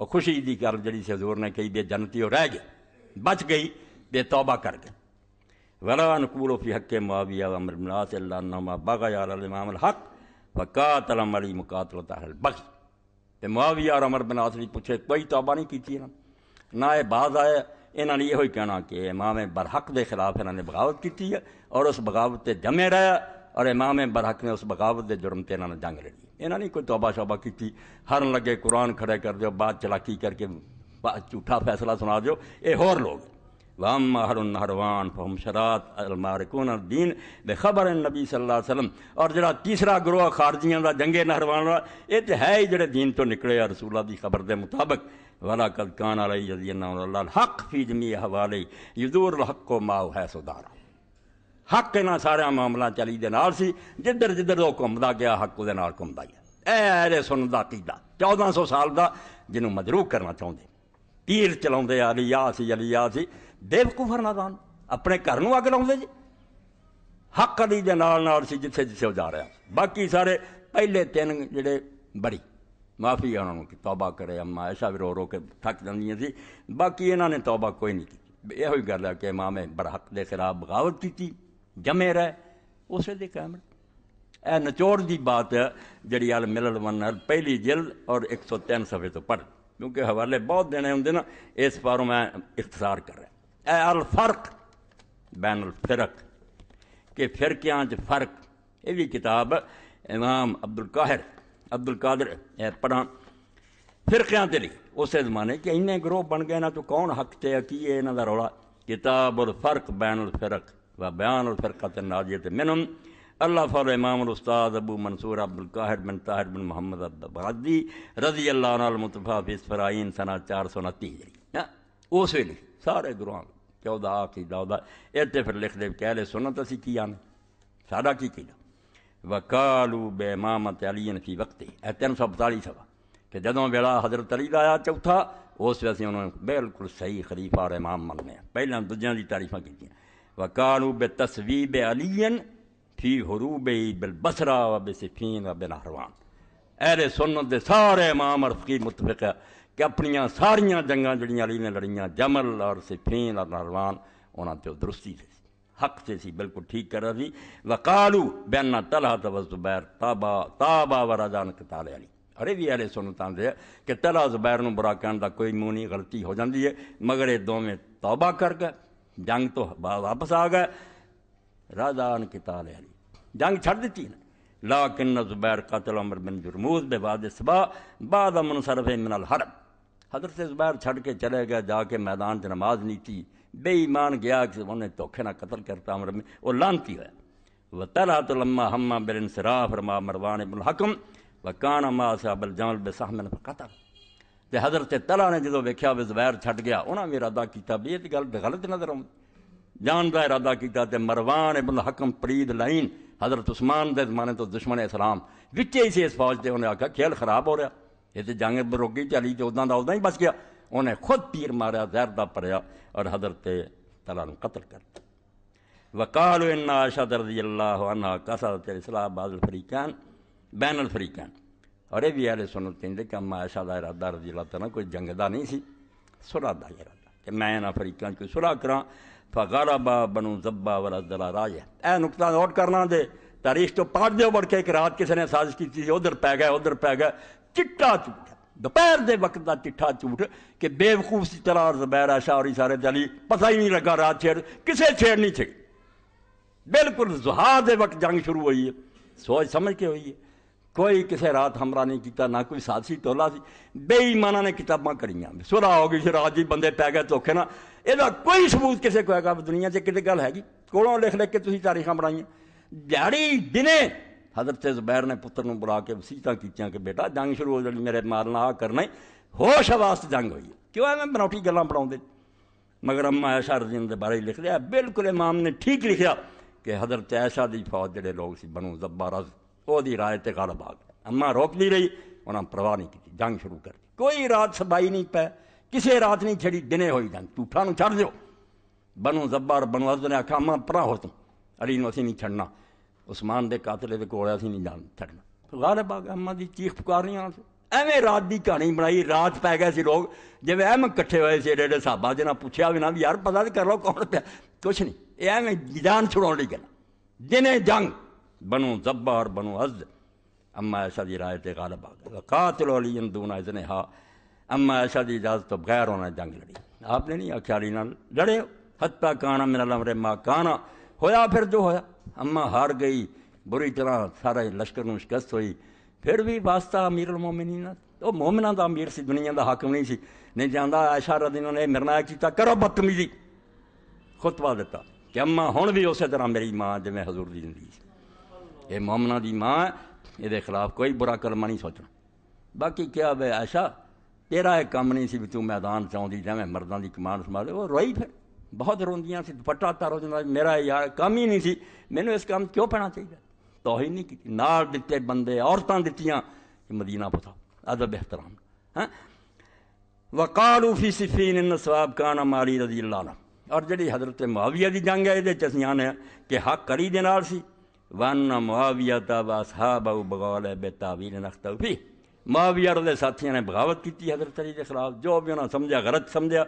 Speaker 1: اور خوشی گل جڑی سے حضور نے کہی بے جنتی ہو رہ گئے بچ گئی بے توبہ کر گیا ولا حق معاویہ و امر ملاس الاما باغا یار المام الامام الحق فقاتل علی مقاتل تحل بخش یہ معاویہ اور عمر بن جی پوچھے کوئی توبہ نہیں کی نہ بعض آیا یہاں نے یہ کہنا کہ امام برحق دے خلاف انہوں نے بغاوت کی ہے اور اس بغاوت تے جمے رہا ہے اور امام برحق نے اس بغاوت دے جرم تے انہوں نے جنگ لڑی ہے نے کوئی توبہ شوبہ کی ہرن لگے قرآن کھڑے کر دیو بات چلاکی کر کے جھوٹا فیصلہ سنا اے ہور لوگ وام ماہر النہروان فہم شرات المارکون الدین بے خبر نبی صلی اللہ علیہ وسلم اور جڑا تیسرا گروہ خارجیاں دا جنگے دا یہ تے ہے ہی جڑے دین تو نکلے رسول اللہ دی خبر دے مطابق والا قد کان علی اللہ الحق فی حوالی یزور کو ماو ہے سودارا حق انہاں سارے معاملہ چلی دے نال جدر جدھر وہ گھومتا گیا حق دے نال گھومتا گیا اے سن دا قیلا چودہ سو سال دا جنوں مجروح کرنا چاہندے تیر چلاوندے علی آلی سی بےکوفر نہ اپنے گھروں اگ لے جی ہکڑی دال نہ جسے جسے وہ جا رہے ہیں باقی سارے پہلے تین جہے بری معافی انہوں نے کہ تعبہ کرے ما ایشا بھی رو رو کے تھک جی باقی انہوں نے تعبہ کوئی نہیں کی یہ گل ہے کہ ماں میں برحق کے خلاف بغاوت کی جمے رہ اسے مل یہ نچوڑ دی بات جڑی جیڑی المل من پہلی جلد اور ایک سو تین سفے تو پڑھ کیونکہ حوالے بہت دینے ہوں نا اس پاروں میں اختصار کر رہا اے الفرق بین الفرق کہ فرقیاں چ فرق یہ بھی کتاب امام عبد القاہر عبد القادر اے پڑھا تے تو اسے زمانے کہ انہیں گروہ بن گئے نا تو کون حق تے کی ہے انہوں کا رولا کتاب الفرق بین الفرق و بیان الفرقہ ناجیت منم اللہ فعل امام الاستاذ ابو منصور عبد القاہر بن طاہر بن محمد اب رضی اللہ عنہ فی فصف سنہ چار سو نتی اس ویلے سارے چودہ کہ اُدا ایتے پھر لکھ دے کہہ لے سنت اسی کیا آنے سارا کی کیا و کالو بے امامت علی کی وقت یہ تین سو بتالی سوا کہ جدوں ویلا حضرت علی آیا چوتھا اس ویسے سے انہوں نے بالکل صحیح خلیفہ اور امام منیا پہ دوجوں دی تاریف کی وکالو بے تصویب علی فی حروب بے بے بسرا و بے صفی نا بے سنت سارے امام اور فقیر متفق کہ اپنی ساری جنگاں نے لڑیاں جمل اور صفین اور نروان انہوں سے درستی سے حق سے سی بالکل ٹھیک کر رہا سی وکالو بینا تلا تو زبیر تابا تابا و راجا ان علی ارے بھی ارے سنتا آتے ہیں کہ تلا زبیر برا کہن کہیں کوئی منہ نہیں غلطی ہو جاتی ہے مگر یہ دومے توبہ کر گئے جنگ تو واپس آ گئے راجا ان علی جنگ چھڑ دیتی نا لا کن زبیر قاتل عمر بن جرموز بے باد سبا بعد امن من الحرب حضرت زبیر چھڑ کے چلے گئے جا کے میدان سے نماز نہیں تھی بے ایمان گیا کہ انہیں دھوکھے نہ قتل کرتا عمر میں وہ لانتی ہے وہ تلا تو لما ہما بر انصراف رما مروان ابن الحکم و کان اما صاحب بل جمل بے سہ قتل تو حضرت تلا نے جدو ویکیا بھی زبیر چھٹ گیا چڈ بھی ارادہ کیا بھی یہ گل غلط نظر آؤں جان کا ارادہ کیا تو مروان ابن الحکم پرید لائن حضرت عثمان دے زمانے تو دشمن اسلام وچے ہی اس فوج سے انہیں آکھا کھیل خراب ہو رہا یہ تو جنگ بروگی چلی جو ادا کا ادا ہی بچ گیا انہیں خود پیر ماریا زہر دا اور حضرت تلا قتل کر ان وکال رضی اللہ عنہ باز الفریقین بین الفریقین اور فری قربی سنت سنو چند کہ ارادہ رضی اللہ تعالیٰ کوئی جنگ دا نہیں سی سرا دا ارادہ کہ میں فریقین کوئی سرا کراں فکارا با بنو زبا والا دلا راج ہے نقطہ نوٹ کرنا دے تاریخ تو پاڑ دیو بڑھ کے ایک رات کسی نے سازش کی تھی ادھر پہ گئے ادھر پہ گئے چٹا چوٹ دوپہر دے وقت دا چیٹا چوٹ کہ بے وقوف سی طرح سارے دلی پتہ ہی نہیں لگا رات چھیڑ کسے چھیڑ نہیں چیڑی بالکل زہار جنگ شروع ہوئی ہے سوچ سمجھ کے ہوئی ہے کوئی کسے رات ہمرا نہیں کیتا نہ کوئی ساتھی سی بے ایمانہ نے کتاباں کریاں سورا ہو گئی رات جی بندے پی گئے دھوکھے نہ یہ کوئی سبوت کسے کو ہے دنیا کتنے گل ہے جی؟ کولوں لکھ لکھ کے تھی تاریخ آئیے دہڑی بنے حضرت زبیر نے پتر نو بلا کے وسیطہ کیتیاں کہ بیٹا جنگ شروع ہو جڑی میرے مال نہ کرنا ہوش آواز جنگ ہوئی کیوں بناوٹی گلاں پڑھاؤں مگر اما ایشا رزن بارے لکھ لیا بالکل امام نے ٹھیک لکھیا کہ حضرت ایشا دی فوج جڑے لوگ سی بنو زبا رز دی رائے تے غالب آ ہے اما روک نہیں رہی انہاں پرواہ نہیں کی جنگ شروع کر دی کوئی رات سبائی نہیں پی کسی رات نہیں چھڑی دنے ہوئی جنگ نو چھڑ دیو بنو زبار بنو رز نے آخر اما پرا ہو تم علی نو اسی نہیں چھڑنا اسمان کے قاتلے کے کول این جان تھڑنا غالباغ اما جی چیخ پکار نہیں آت کی کہانی بنائی رات پی گئے سے روگ جی ایم کٹے ہوئے سہباد پوچھا بھی نہ بھی یار پتا تو کر لو کون پچھ نہیں جان چھوڑاؤ گیا جن جنگ بنو زبا اور بنو عز اما ایسا دی رائے تے غالباغ کہاں قاتل علی اندونا اس ہا ہاں اما ایشا کی اجازت بغیر ہونا جنگ لڑی آپ نے نہیں خیالی نہ لڑے ہتھا کانا میرے لم ریما کانا ہویا پھر جو ہویا اما ہار گئی بری طرح سارے لشکر شکست ہوئی پھر بھی بستا امیر المنی وہ مومنا کا امیر سی دنیا کا حق نہیں سی نہیں جانا آشا ردینوں نے مرناک چیتا کرو بتمیزی خطبہ دتا کہ اما ہوں بھی اسی طرح میری ماں جی ہزور کی زندگی یہ مومنا کی ماں یہ خلاف کوئی برا قلمہ نہیں سوچنا باقی کیا بھائی عائشہ پیرا یہ کام نہیں سی تان چی جرداں کمانڈا دے وہ روئی پھر بہت روندیاں سے پٹا تا روزانہ میرا یار کام ہی نہیں سی میری اس کام کیوں پہنا چاہیے تو ہی نہیں نار دیتے بندے عورتیں دتی کہ مدینہ پتا آدر بہتر ہے ہاں؟ وکالوفی صفی نین سواب کا نہ ماری رضی اللہ عنہ اور جہی حضرت معاویہ دی جنگ ہے یہ اِس آنے کہ حق کری دے ون سی تا معاویہ تا باؤ بغل بغال بے تاب فی معاویہ اور ساتھیاں نے بغاوت کی حضرت علی دے خلاف جو بھی انہاں سمجھا غلط سمجھا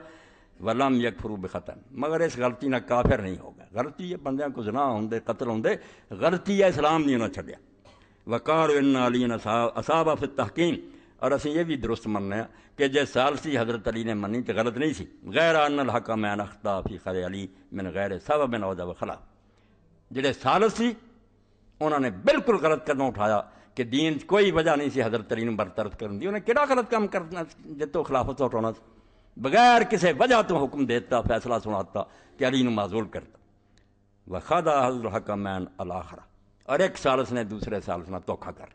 Speaker 1: ولم یک فرو ختم مگر اس غلطی نہ کافر نہیں ہوگا غلطی ہے بندیاں کو زنا ہوں دے قتل ہوں دے غلطی ہے اسلام نہیں انہیں چڈیا وقار ان علی نسا فی فت تحقیم اور اسی یہ بھی درست مننا ہے کہ جے سالسی حضرت علی نے منی غلط نہیں سی غیر ان الحق میں اختاف فی خر علی من غیر سبب بن عوضہ وخلا جڑے جہیں سالس انہوں نے بالکل غلط قدم اٹھایا کہ دین کوئی وجہ نہیں سی حضرت علی نے برطرف کرن دی انہیں کیڑا غلط کام کرنا جتوں خلافت سی بغیر کسی وجہ تو حکم دیتا فیصلہ سناتا کہ علی معذول کرتا وقع حضر حکمین مین اور ایک سالس نے دوسرے سالس نے دھوکھا کر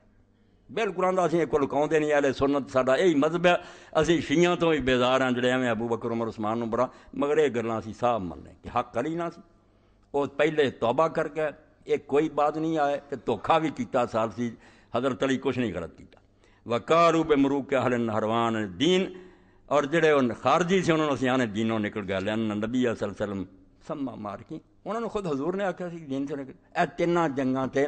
Speaker 1: بالکل کو لکاؤں نہیں اہل سنت ساڈا یہی مذہب ہے اسی شیوں تو ہی بیزار ہیں جڑے ایویں ابو بکر عمر عثمان نو بڑا مگر یہ گل صاحب مانیں کہ حق علی نہ پہلے توبہ کر کے یہ کوئی بات نہیں آئے کہ دھوکھا بھی کیتا سالسی حضرت علی کچھ نہیں غلط وکارو بے مرو کے اہل نہروان دین اور جڑے جی خارجی سے انہوں نے سیاح یعنی دینوں نکل گیا لیا علیہ وسلم سما مار کی انہوں نے خود حضور نے آخیا سی دین سے نکل اے تین جنگا تے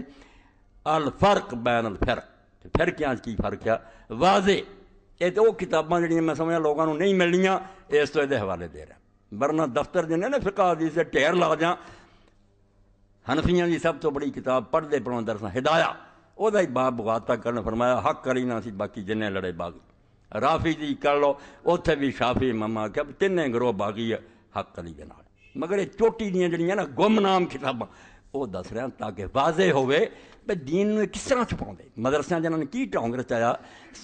Speaker 1: الفرق بین الفرق فرقیاں کی فرق ہے واضح یہ تو وہ کتاباں جڑیاں میں سمجھا لوگوں کو نہیں ملنیاں اس تو یہ حوالے دے رہا ورنہ دفتر نا نہ فرقا سے ٹھیر لا جا ہنفیاں کی سب تو بڑی کتاب پڑھتے پڑھو درساں ہدایا وہ با بغاتا کرنا فرمایا حق کری نہ سی باقی جنے لڑے باغی رافی جی کر لو اتنے بھی شافی مما کہ تین گروہ باغی ہے حق علی دال مگر یہ چوٹی دیں جہاں نا گم نام کتابیں وہ دس رہا تاکہ واضح ہوئے بھائی کس طرح چھپاؤں مدرسے جنہیں کی ٹانگرس آیا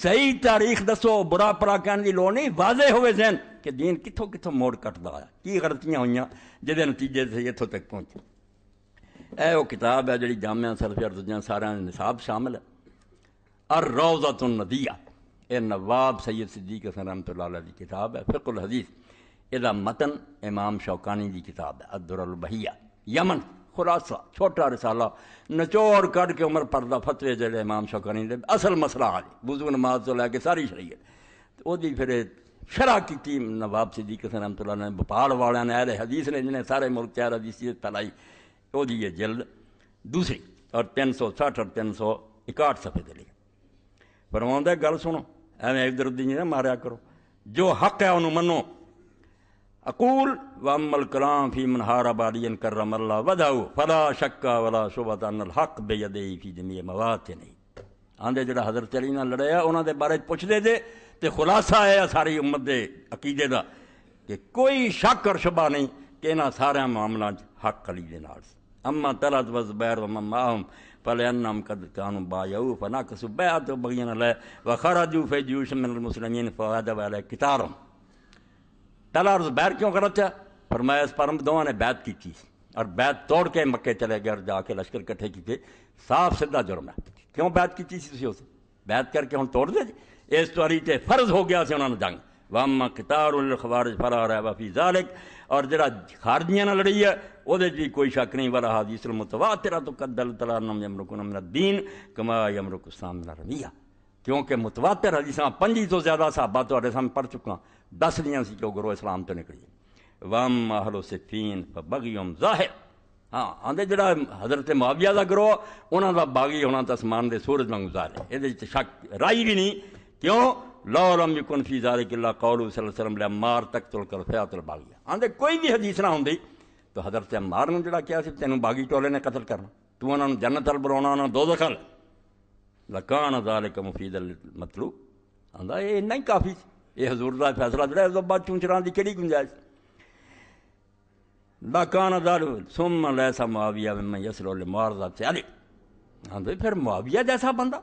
Speaker 1: صحیح تاریخ دسو برا پرا کہنے کی لوڑ نہیں واضح ہوئے ذہن کہ دین کتوں کتوں موڑ کٹتا ہوا کی غلطیاں ہوئی نتیجے جتیجے اتو تک پہنچے اے وہ کتاب ہے جی جامع سرفیار دو سارا نصاب شامل ہے ار روزہ تون اے نواب سید حسن رحمۃ رحمت علیہ کی کتاب ہے فکل الحدیث ادا متن امام شوقانی کی کتاب ہے عبد یمن خلاصہ چھوٹا رسالہ نچوڑ کٹ کے عمر پردہ فتوے جلے امام شوقانی نے اصل مسئلہ آ جی نماز تو لے کے ساری شریعت وہ پھر شرح کی نواب صدیق حسن رحمت اللہ نے بپال والے نے اہل حدیث نے جنہیں سارے ملک حدیثیت فیلائی وہی یہ جلد دوسری اور تین سو اور تین سو اکاٹھ سفے دلی لیے آ گل سنو ایویںدی نے ماریا کرو جو حق ہے انہوں منو اقول الکلام فی منہار بن کرم اللہ وجا فلا شکا ولا شبت ان الحق بے فی جمی چی نہیں آدھے جڑا حضرت علی نہ لڑے انہوں دے بارے پوچھ دے دے تے خلاصہ ہے ساری امت دے عقیدے دا کہ کوئی شک اور شبہ نہیں انہاں سارے معاملہ حق دے اما تلت الی دما تلا پلے انہم کد کانو با یو فنا کسو بیعت و بغین اللہ و فی جوش من المسلمین فوہد و علی کتار پہلا عرض بیر کیوں کرتا ہے فرمایا اس پر مدوان نے بیعت کی تھی اور بیعت توڑ کے مکہ چلے گئے اور جا کے لشکر کٹھے کی تھی صاف صدہ جرم ہے کیوں بیعت کی تھی سیسیوں سے بیعت کر کے ہم توڑ دے جی اس تو عریتے فرض ہو گیا سے انہوں نے جنگ وَمَّا قِتَارُ الْخَوَارِجِ فَرَا رَيْوَا فِي ذَلِكَ اور جڑا خارجیاں نہ لڑی ہے وہ جی کوئی شک نہیں والا حدیث جی تو قدل تلا نم یمرم دین کما یمرکام رمیا کیونکہ متواتر متبادر پنجی تو زیادہ صحابہ حسابہ سامنے پڑھ چکا دس دسدیاں کہ وہ گرو اسلام تو نکلیے وم سفین فبغیم ظاہر ہاں جڑا حضرت معاویہ دا گروہ باغی ہونا تصمان دے سورج میں گزارے یہ شک رائی بھی نہیں کیوں یکن فی ذالک اللہ زارے صلی اللہ علیہ وسلم لے مار تک تل کر فیات الباغی بالیا آدھے کوئی بھی حدیث نہ ہوندی تو حضرت جڑا کیا سی تینوں باغی ٹولے نے قتل کرنا تو انہوں نے جن تل برونا دو دخل لکان ذالک مفید المطلوب متلو آدھا یہ کافی یہ حضور کا فیصلہ جڑا اس بعد چونچران کی کہڑی گنجائش لاکان ادار سوم لا ماویسر مار دے آئی پھر معاویہ جیسا بندہ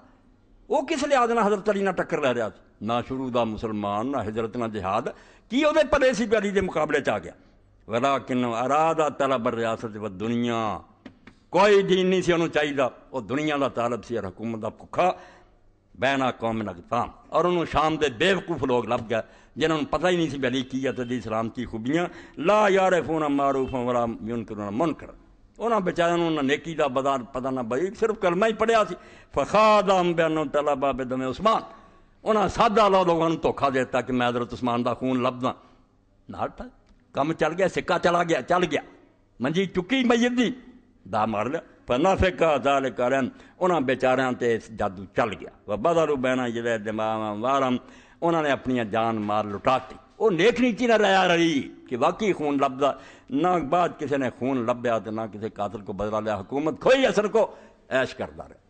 Speaker 1: وہ کس لے حضرت علی نہ ٹکر رہ رہا نہ شروع دا مسلمان نہ ہجرت نہ جہاد کی پیاری کے مقابلے گیا ویلا کن ارادہ طلب ریاست ریاست دنیا کوئی دین نہیں سی انہوں چاہیے وہ دنیا دا طالب سی اور حکومت دا بکھا بہنا قوم نقطام اور انہوں شام دے بے وقوف لوگ لب گئے جنہوں نے پتہ ہی نہیں سی بیلی کی ہے اسلام کی خوبیاں لا یار فون مارو فو من کر منکر انہوں دا بدار پتہ نہ بھائی صرف کلمہ ہی پڑھیا سی فخادم بہ طلبہ بدم عثمان انہاں سادہ لاؤ لوگوں نے دھوکھا دیتا کہ میں حضرت عثمان دا خون لب داں تھا کم چل گیا سکا چلا گیا چل گیا منجی چکی دا مار لیا پنا پر نہ سکا زیا کر بےچارا جادو چل گیا بابا دارو بہن ہیں دماغ وارم انہاں نے اپنی جان مار لٹا تھی وہ نیک نیچی نہ لیا رہی کہ واقعی خون لب نہ بعد کسی نے خون لبھیا تو نہ کسی قاتل کو بدلا لیا حکومت کھوئی اثر کو ایش کردہ رہا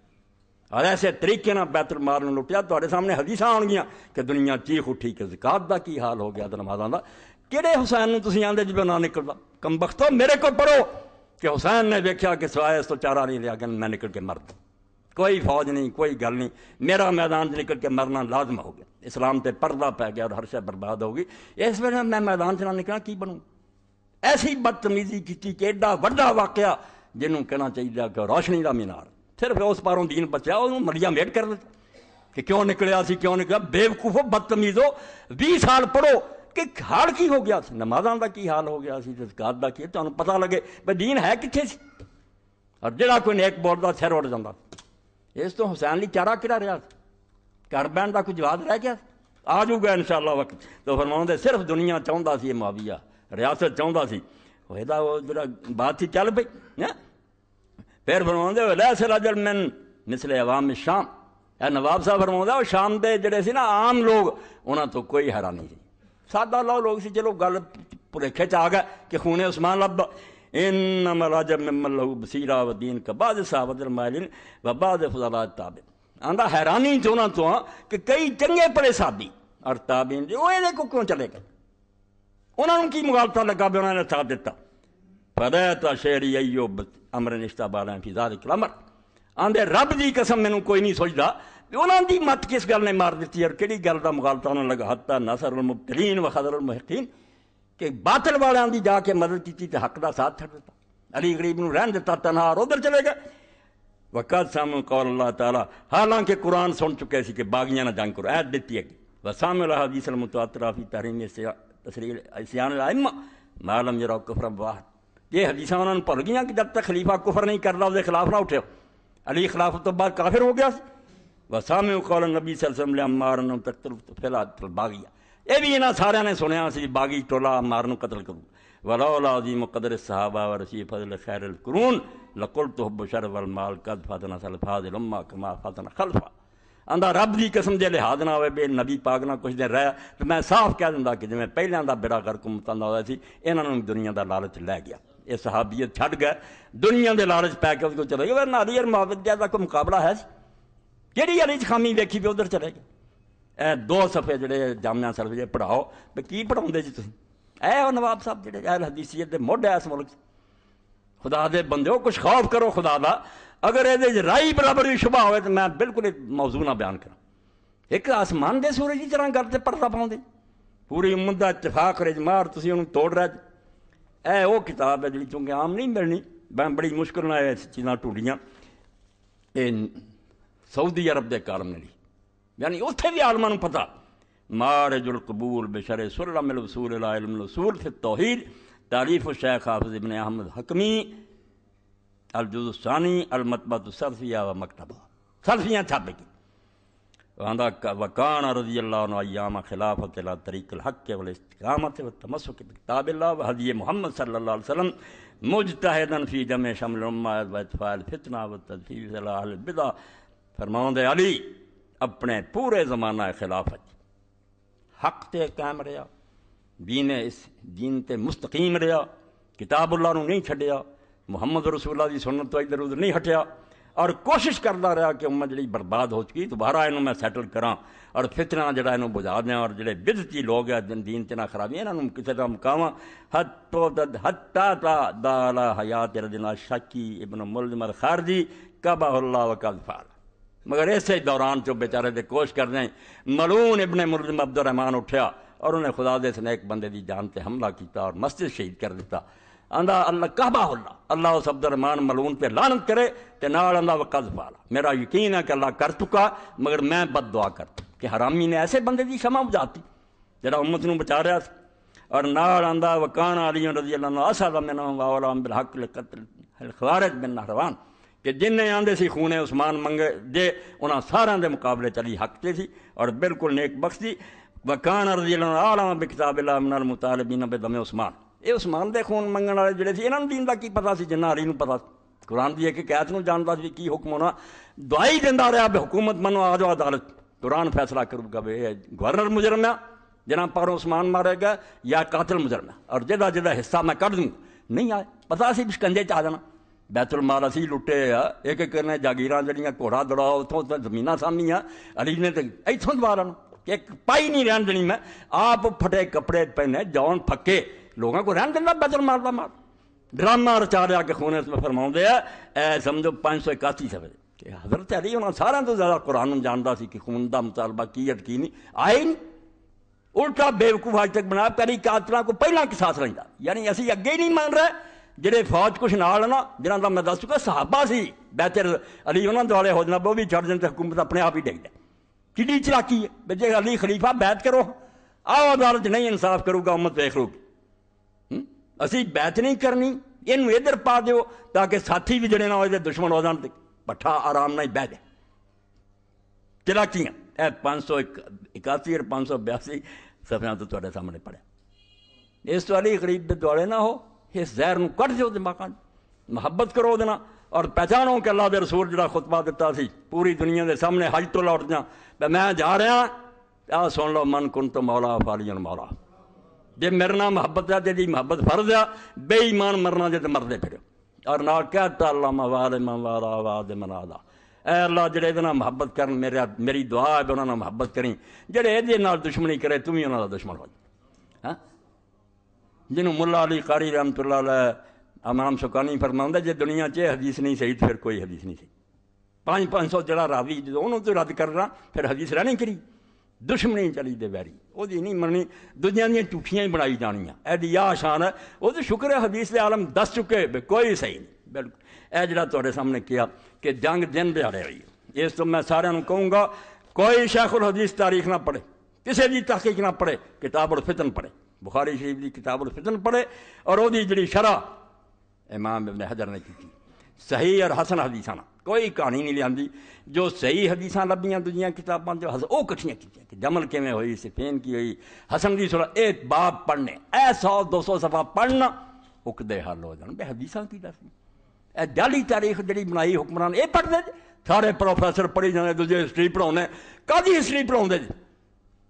Speaker 1: اور ایسے طریقے نہ بیٹر مارن لٹیا تے سامنے حدیث آن گیا کہ دنیا چیخ اٹھی کہ زکات کا کی حال ہو گیا آدر مادہ کا کہڑے حسین کو تھی آدھے جب نہ نکلتا کم بختو میرے کو پڑھو کہ حسین نے دیکھا کہ سوائے اس تو چارہ نہیں لیا کہ میں نکل کے مرد کوئی فوج نہیں کوئی گل نہیں میرا میدان سے نکل کے مرنا لازم ہو گیا اسلام تے پردہ پہ گیا اور ہر شے برباد ہو گئی اس وجہ میں میدان سے نہ نکلا کی بنوں ایسی بدتمیزی کی ایڈا وڈا واقعہ جنوں کہنا چاہیے کہ روشنی کا مینار ਸਿਰਫ ਉਸ ਪਾਰੋਂ ਦੀਨ ਬਚਿਆ ਉਹਨੂੰ ਮਰਜ਼ਾ ਮੇਟ ਕਰ ਦਿੱਤਾ ਕਿ ਕਿਉਂ ਨਿਕਲਿਆ ਸੀ ਕਿਉਂ ਨਿਕਲਿਆ ਬੇਵਕੂਫੋ ਬਦਤਮੀਜ਼ੋ 20 ਸਾਲ ਪੜੋ ਕਿ ਹਾਲ ਕੀ ਹੋ ਗਿਆ ਸੀ ਨਮਾਜ਼ਾਂ ਦਾ ਕੀ ਹਾਲ ਹੋ ਗਿਆ ਸੀ ਜ਼ਕਾਤ ਦਾ ਕੀ ਤੁਹਾਨੂੰ ਪਤਾ ਲੱਗੇ ਵੀ ਦੀਨ ਹੈ ਕਿੱਥੇ ਸੀ ਔਰ ਜਿਹੜਾ ਕੋਈ ਨੇਕ ਬੋਰ ਦਾ ਸਿਰ ਉੱਡ ਜਾਂਦਾ ਇਸ ਤੋਂ ਹੁਸੈਨ ਲਈ ਚਾਰਾ ਕਿਹੜਾ ਰਿਹਾ ਘਰ ਬੈਣ ਦਾ ਕੋਈ ਜਵਾਬ ਰਹਿ ਗਿਆ ਆ ਜਾਊਗਾ ਇਨਸ਼ਾਅੱਲਾ ਵਕਤ ਤੋਂ ਫਰਮਾਉਂਦੇ ਸਿਰਫ ਦੁਨੀਆ ਚਾਹੁੰਦਾ ਸੀ ਇਹ ਮਾਵੀਆ ਰਿਆਸਤ ਚਾਹੁੰਦਾ ਸੀ ਇਹਦਾ ਉਹ ਜਿਹੜਾ ਬਾਤ ਸੀ ਚੱਲ ਪਈ ਹੈ پھر فروندے ہوئے رجل من مثل عوام شام اے نواب صاحب دے وہ شام دے جڑے سی نا عام لوگ انہا تو کوئی حیرانی سادہ لو لوگ سی چلو گل پورے چ گئے کہ عثمان لب و ہوں لباج بسیرا ودیم کباجر و بعض فضلات تابع آدھا حیرانی نا تو ہاں کہ کئی چنگے پڑے اور ساتھی یہ کو کیوں چلے گئے انہوں نے کی مغالطہ لگا بھی انہوں نے ساتھ دیتا فریتا شیری ایوب امر نشتا والا فیضر آدھے رب جی قسم مجھے کوئی نہیں سوچتا انہوں کی مت کس گل نے مار دیتی اور کہڑی گل کا مقابلہ نسر المترین وخر المحتین کہ بادل والوں کی جا کے مدد کی حق کا ساتھ چڑھ دیا علی گریبوں رین دنہار ادھر چلے گا وقع سام تعالیٰ حالانکہ قرآن سن چکے اس باغی نے جنگ کرو ایڈ دیتی ہے سامع اللہ حافظ رافی تاری تسری معلوم یہ حدیثہ انہوں نے پڑھ گیا کہ جب تک خلیفہ کفر نہیں کر رہا اسے خلاف نہ اٹھے علی خلافت تو بعد کافر ہو گیا وسام قول نبی صلی اللہ علیہ وسلم مارن تک تلف تو پھیلا تل باغیا یہ بھی انہاں سارے نے سنیا سی جی باغی ٹولا مارن قتل کرو ولا العظیم قدر صحابہ و رسی فضل خیر القرون لقل تو حب شر و المال قد فاتنا سل فاضل اما کما فاتنا خلفا اندھا رب دی قسم دے لحاظ نہ ہوئے بے نبی پاک نہ کچھ دن رہا تو میں صاف کہہ دوں دا کہ جو جی میں پہلے اندھا بڑا کر کمتان دا ہوئے سی انہوں نے دنیا دا لالت لے گیا یہ صحابیت چھٹ گئے دنیا دے لالچ پی کے اس کو چلے گئے گی اور ناری مہاویا کا کوئی مقابلہ ہے جی کہ اریج خامی ویکھی بھی ادھر چلے گئے اے دو صفحے جڑے جامعہ سر جی پڑھاؤ بھی کی پڑھاؤ جی تھی اے ای نواب صاحب جڑے اہل حدیثیت دے موڈ ہے اس ملک سے خدا دے بندے ہو کچھ خوف کرو خدا دا اگر یہ رائی برابر بھی شبہ ہوئے تو میں بالکل موضوع نہ بیان کروں ایک آسمان دے سورج جی طرح گرد پردا پاؤں پوری امت کا چفا کرے تھی انہوں توڑ رہے اے وہ کتاب ہے جی چونکہ عام نہیں ملنی میں بڑی مشکل میں چیزاں ٹوٹیاں ان سعودی عرب کے قالم لی جی۔ یعنی اتنے بھی عالمہ نو پتا مارج القبول بشر بشر سر المل وسور الملسور توحیر تاریف تعریف الشیخ حافظ ابن احمد حکمی ارجانی المت بت سرفیہ و مکتبہ سرفیہ چھپ کی وکان رضی اللہ عنہ ایام خلافت اللہ طریق علا و تمسک کتاب اللہ حضی محمد صلی اللہ علیہ وسلم مجتہدن فی جمع شمل و و فتنا البا فرماؤں دے علی اپنے پورے زمانہ خلافت حق تے قائم رہا دین اس دین تے مستقیم رہا کتاب اللہ نہیں چھڑیا محمد رسول اللہ دی سنت تو ادھر ادھر نہیں ہٹیا اور کوشش کرتا رہا کہ امت جڑی برباد ہو چکی دوبارہ انہوں میں سیٹل کراں اور فتنہ جڑا یہ بجا دیں اور جڑے بدتی لوگ ہے دن دین چرابی انہوں نے کسی طرح مکاواں ردنا شاکی ابن ملزم اور خارجی اللہ و کار مگر اسی دوران چو بیچارے دے کوش کر دیں ملون ابن ملزم عبد الرحمن اٹھیا اور انہیں خدا دے ایک بندے دی جانتے حملہ کیتا اور مسجد شہید کر دیتا آدھا اللہ قابلہ اللہ اللہ اس عبد الرحمن ملون پہ لانت کرے تے نال آدھا وقت پالا میرا یقین ہے کہ اللہ کر چکا مگر میں بد دعا کرتا کہ حرامی نے ایسے بندے دی شمع بجاتی جڑا امت نو بچا رہا اور نال علی رضی اللہ نہ آزیلا من واولا بالحق لقتل الخوارج بن نہروان کہ جن نے سی خونے عثمان منگے دے انہاں سارا مقابلے چلی حق تے سی اور بالکل نیک بخشی وقان عالم بکتاب اللہ من المطالبین بدم عثمان ਇਹ ਉਸਮਾਨ ਦੇ ਖੂਨ ਮੰਗਣ ਵਾਲੇ ਜਿਹੜੇ ਸੀ ਇਹਨਾਂ ਨੂੰ یہ سمان کے ਪਤਾ منگنے والے جڑے یہ پتا جنا ارین پتا قرآن کی ایک قید میں جانتا حکم ہونا دعائی دیا رہا حکومت منو آ جاؤ ادالت دوران فیصلہ کرے گا بھی گورنر مجرم ہے جنہیں پروسمان مارے گا یا قاطل مجرم ہے اور جا حصہ میں کر دوں نہیں آئے پتا اِس بشکندے چ جانا بیکر مارا سی لٹے ایک جاگیر جڑی کوڑا دڑا اتوں زمین سامیں اری نے تو اتوں دبا لوں کہ پائی نہیں رن دینی میں آپ فٹے کپڑے پہنے جاؤن تھکے لوگوں کو رہن دینا مار دا مار ڈرامہ رچا کے خون اس میں فرماؤں ہے سمجھو پانچ سو اکاسی سفر کہ حضرت علی انہوں سارے تو زیادہ قرآن جانتا سی کہ خون دا مطالبہ کی اٹکی نہیں آئے نہیں اُلٹا وکوف آج تک بنا پہلی کاتلہ کو پہلا کے ساتھ دا یعنی ایسی اگے ہی نہیں مان رہے جڑے فوج کچھ نال جانا میں دس چکا صحابہ سی بہتر علی وہ دوالے ہو جناب وہ بھی چڑھ جاتے حکومت اپنے آپ ہی ڈگ ہے چیڑی چلاکی ہے بجے علی خلیفہ بیعت کرو آؤ عدالت نہیں انصاف کرو گا امت گی اصیں بہت نہیں کرنی یہدھر پا دوں تاکہ ساتھی بھی جڑے نہ دشمن ہو جانتے پٹھا آرام نہ ہی بہ جائے چلاکیاں یہ پانچ سو ایک اکاسی اور پانچ سو بیاسی سفر تو تیرے سامنے پڑے اس دوبے نہ ہو اس نو کٹ جو دماغ محبت کرو دینا اور پہچانو اللہ دے رسول جڑا خطبہ سی پوری دنیا دے سامنے حج تو لوٹ جا میں جا رہا ہاں، آ سن لو من کن تو مولا فال مولا جی مرنا محبت ہے تو محبت فرض ہے بے ایمان مرنا جی تے مردے پھر اور نال کہہ تالا مار ما وا دا اے لا جی یہاں محبت کرن میرے میری دعا پہ انہوں نے محبت کریں جڑے یہ دشمنی کرے تم بھی انہوں دشمن ہو جوں ہاں؟ ملا علی قاری کاری اللہ علیہ امام سکانی فرماؤں جے دنیا حدیث نہیں سی پھر کوئی حدیث نہیں سی پانچ پانچ سو جہاں روی انہوں تو رد کر رہا پھر حدیث رونی کری دشمنی چلی دے دبی دی نہیں مننی دیا دوٹیاں ہی بنائی دی یا آشان ہے وہ تو شکر ہے حدیث عالم دس چکے بے کوئی صحیح نہیں بالکل جڑا توڑے سامنے کیا کہ جنگ دن آرے رہی ہے اس تو میں انہوں کہوں گا کوئی شیخ الحدیث تاریخ نہ پڑھے کسی دی تحقیق نہ پڑھے کتاب الفتن پڑھے بخاری شریف دی کتاب الفتن پڑھے اور دی جڑی شرح امام ابن حضر نے کی صحیح اور حسن حدیث کوئی کہانی نہیں لوگ جو صحیح حدیث لبیاں دوجیاں کتاباں جو ہس وہ کٹیاں چیزیں کہ جمل کمیں ہوئی سفید کی ہوئی حسن کی سر یہ باب پڑھنے اے سو دو سو صفحہ پڑھنا اکدے حل ہو جان بے حدیثاں کی دس اے ایالی تاریخ جڑی بنائی حکمران یہ پڑھتے جی سارے پروفیسر پڑھی جانے دوجے ہسٹری پڑھاؤنے کدی ہسٹری پڑھاؤں جی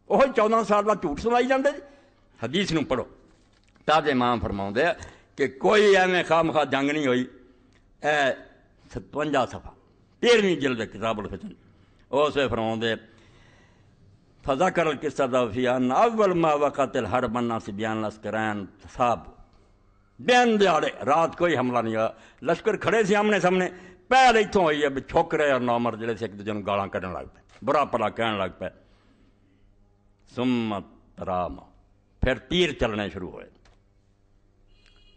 Speaker 1: وہ چودہ سال کا جھوٹ سنائی جاندے جی حدیث نو پڑھو تازے ماں فرما کہ کوئی ایویں خام خواہ جنگ نہیں ہوئی اے ستوجہ سفا پیروی جیل دیکھتے رابل ختن اس وقت فضا کرل قصہ دیا اول ما و خاطر سے بین دیارے دیاڑے رات کوئی حملہ نہیں ہوا لشکر کھڑے سے آمنے سامنے پیر تو ہوئی ہے رہے اور نو مر سے ایک دوجے گاڑاں کرنے لگ پہ برا پلا کہنے لگ پے سمت رام پھر تیر چلنے شروع ہوئے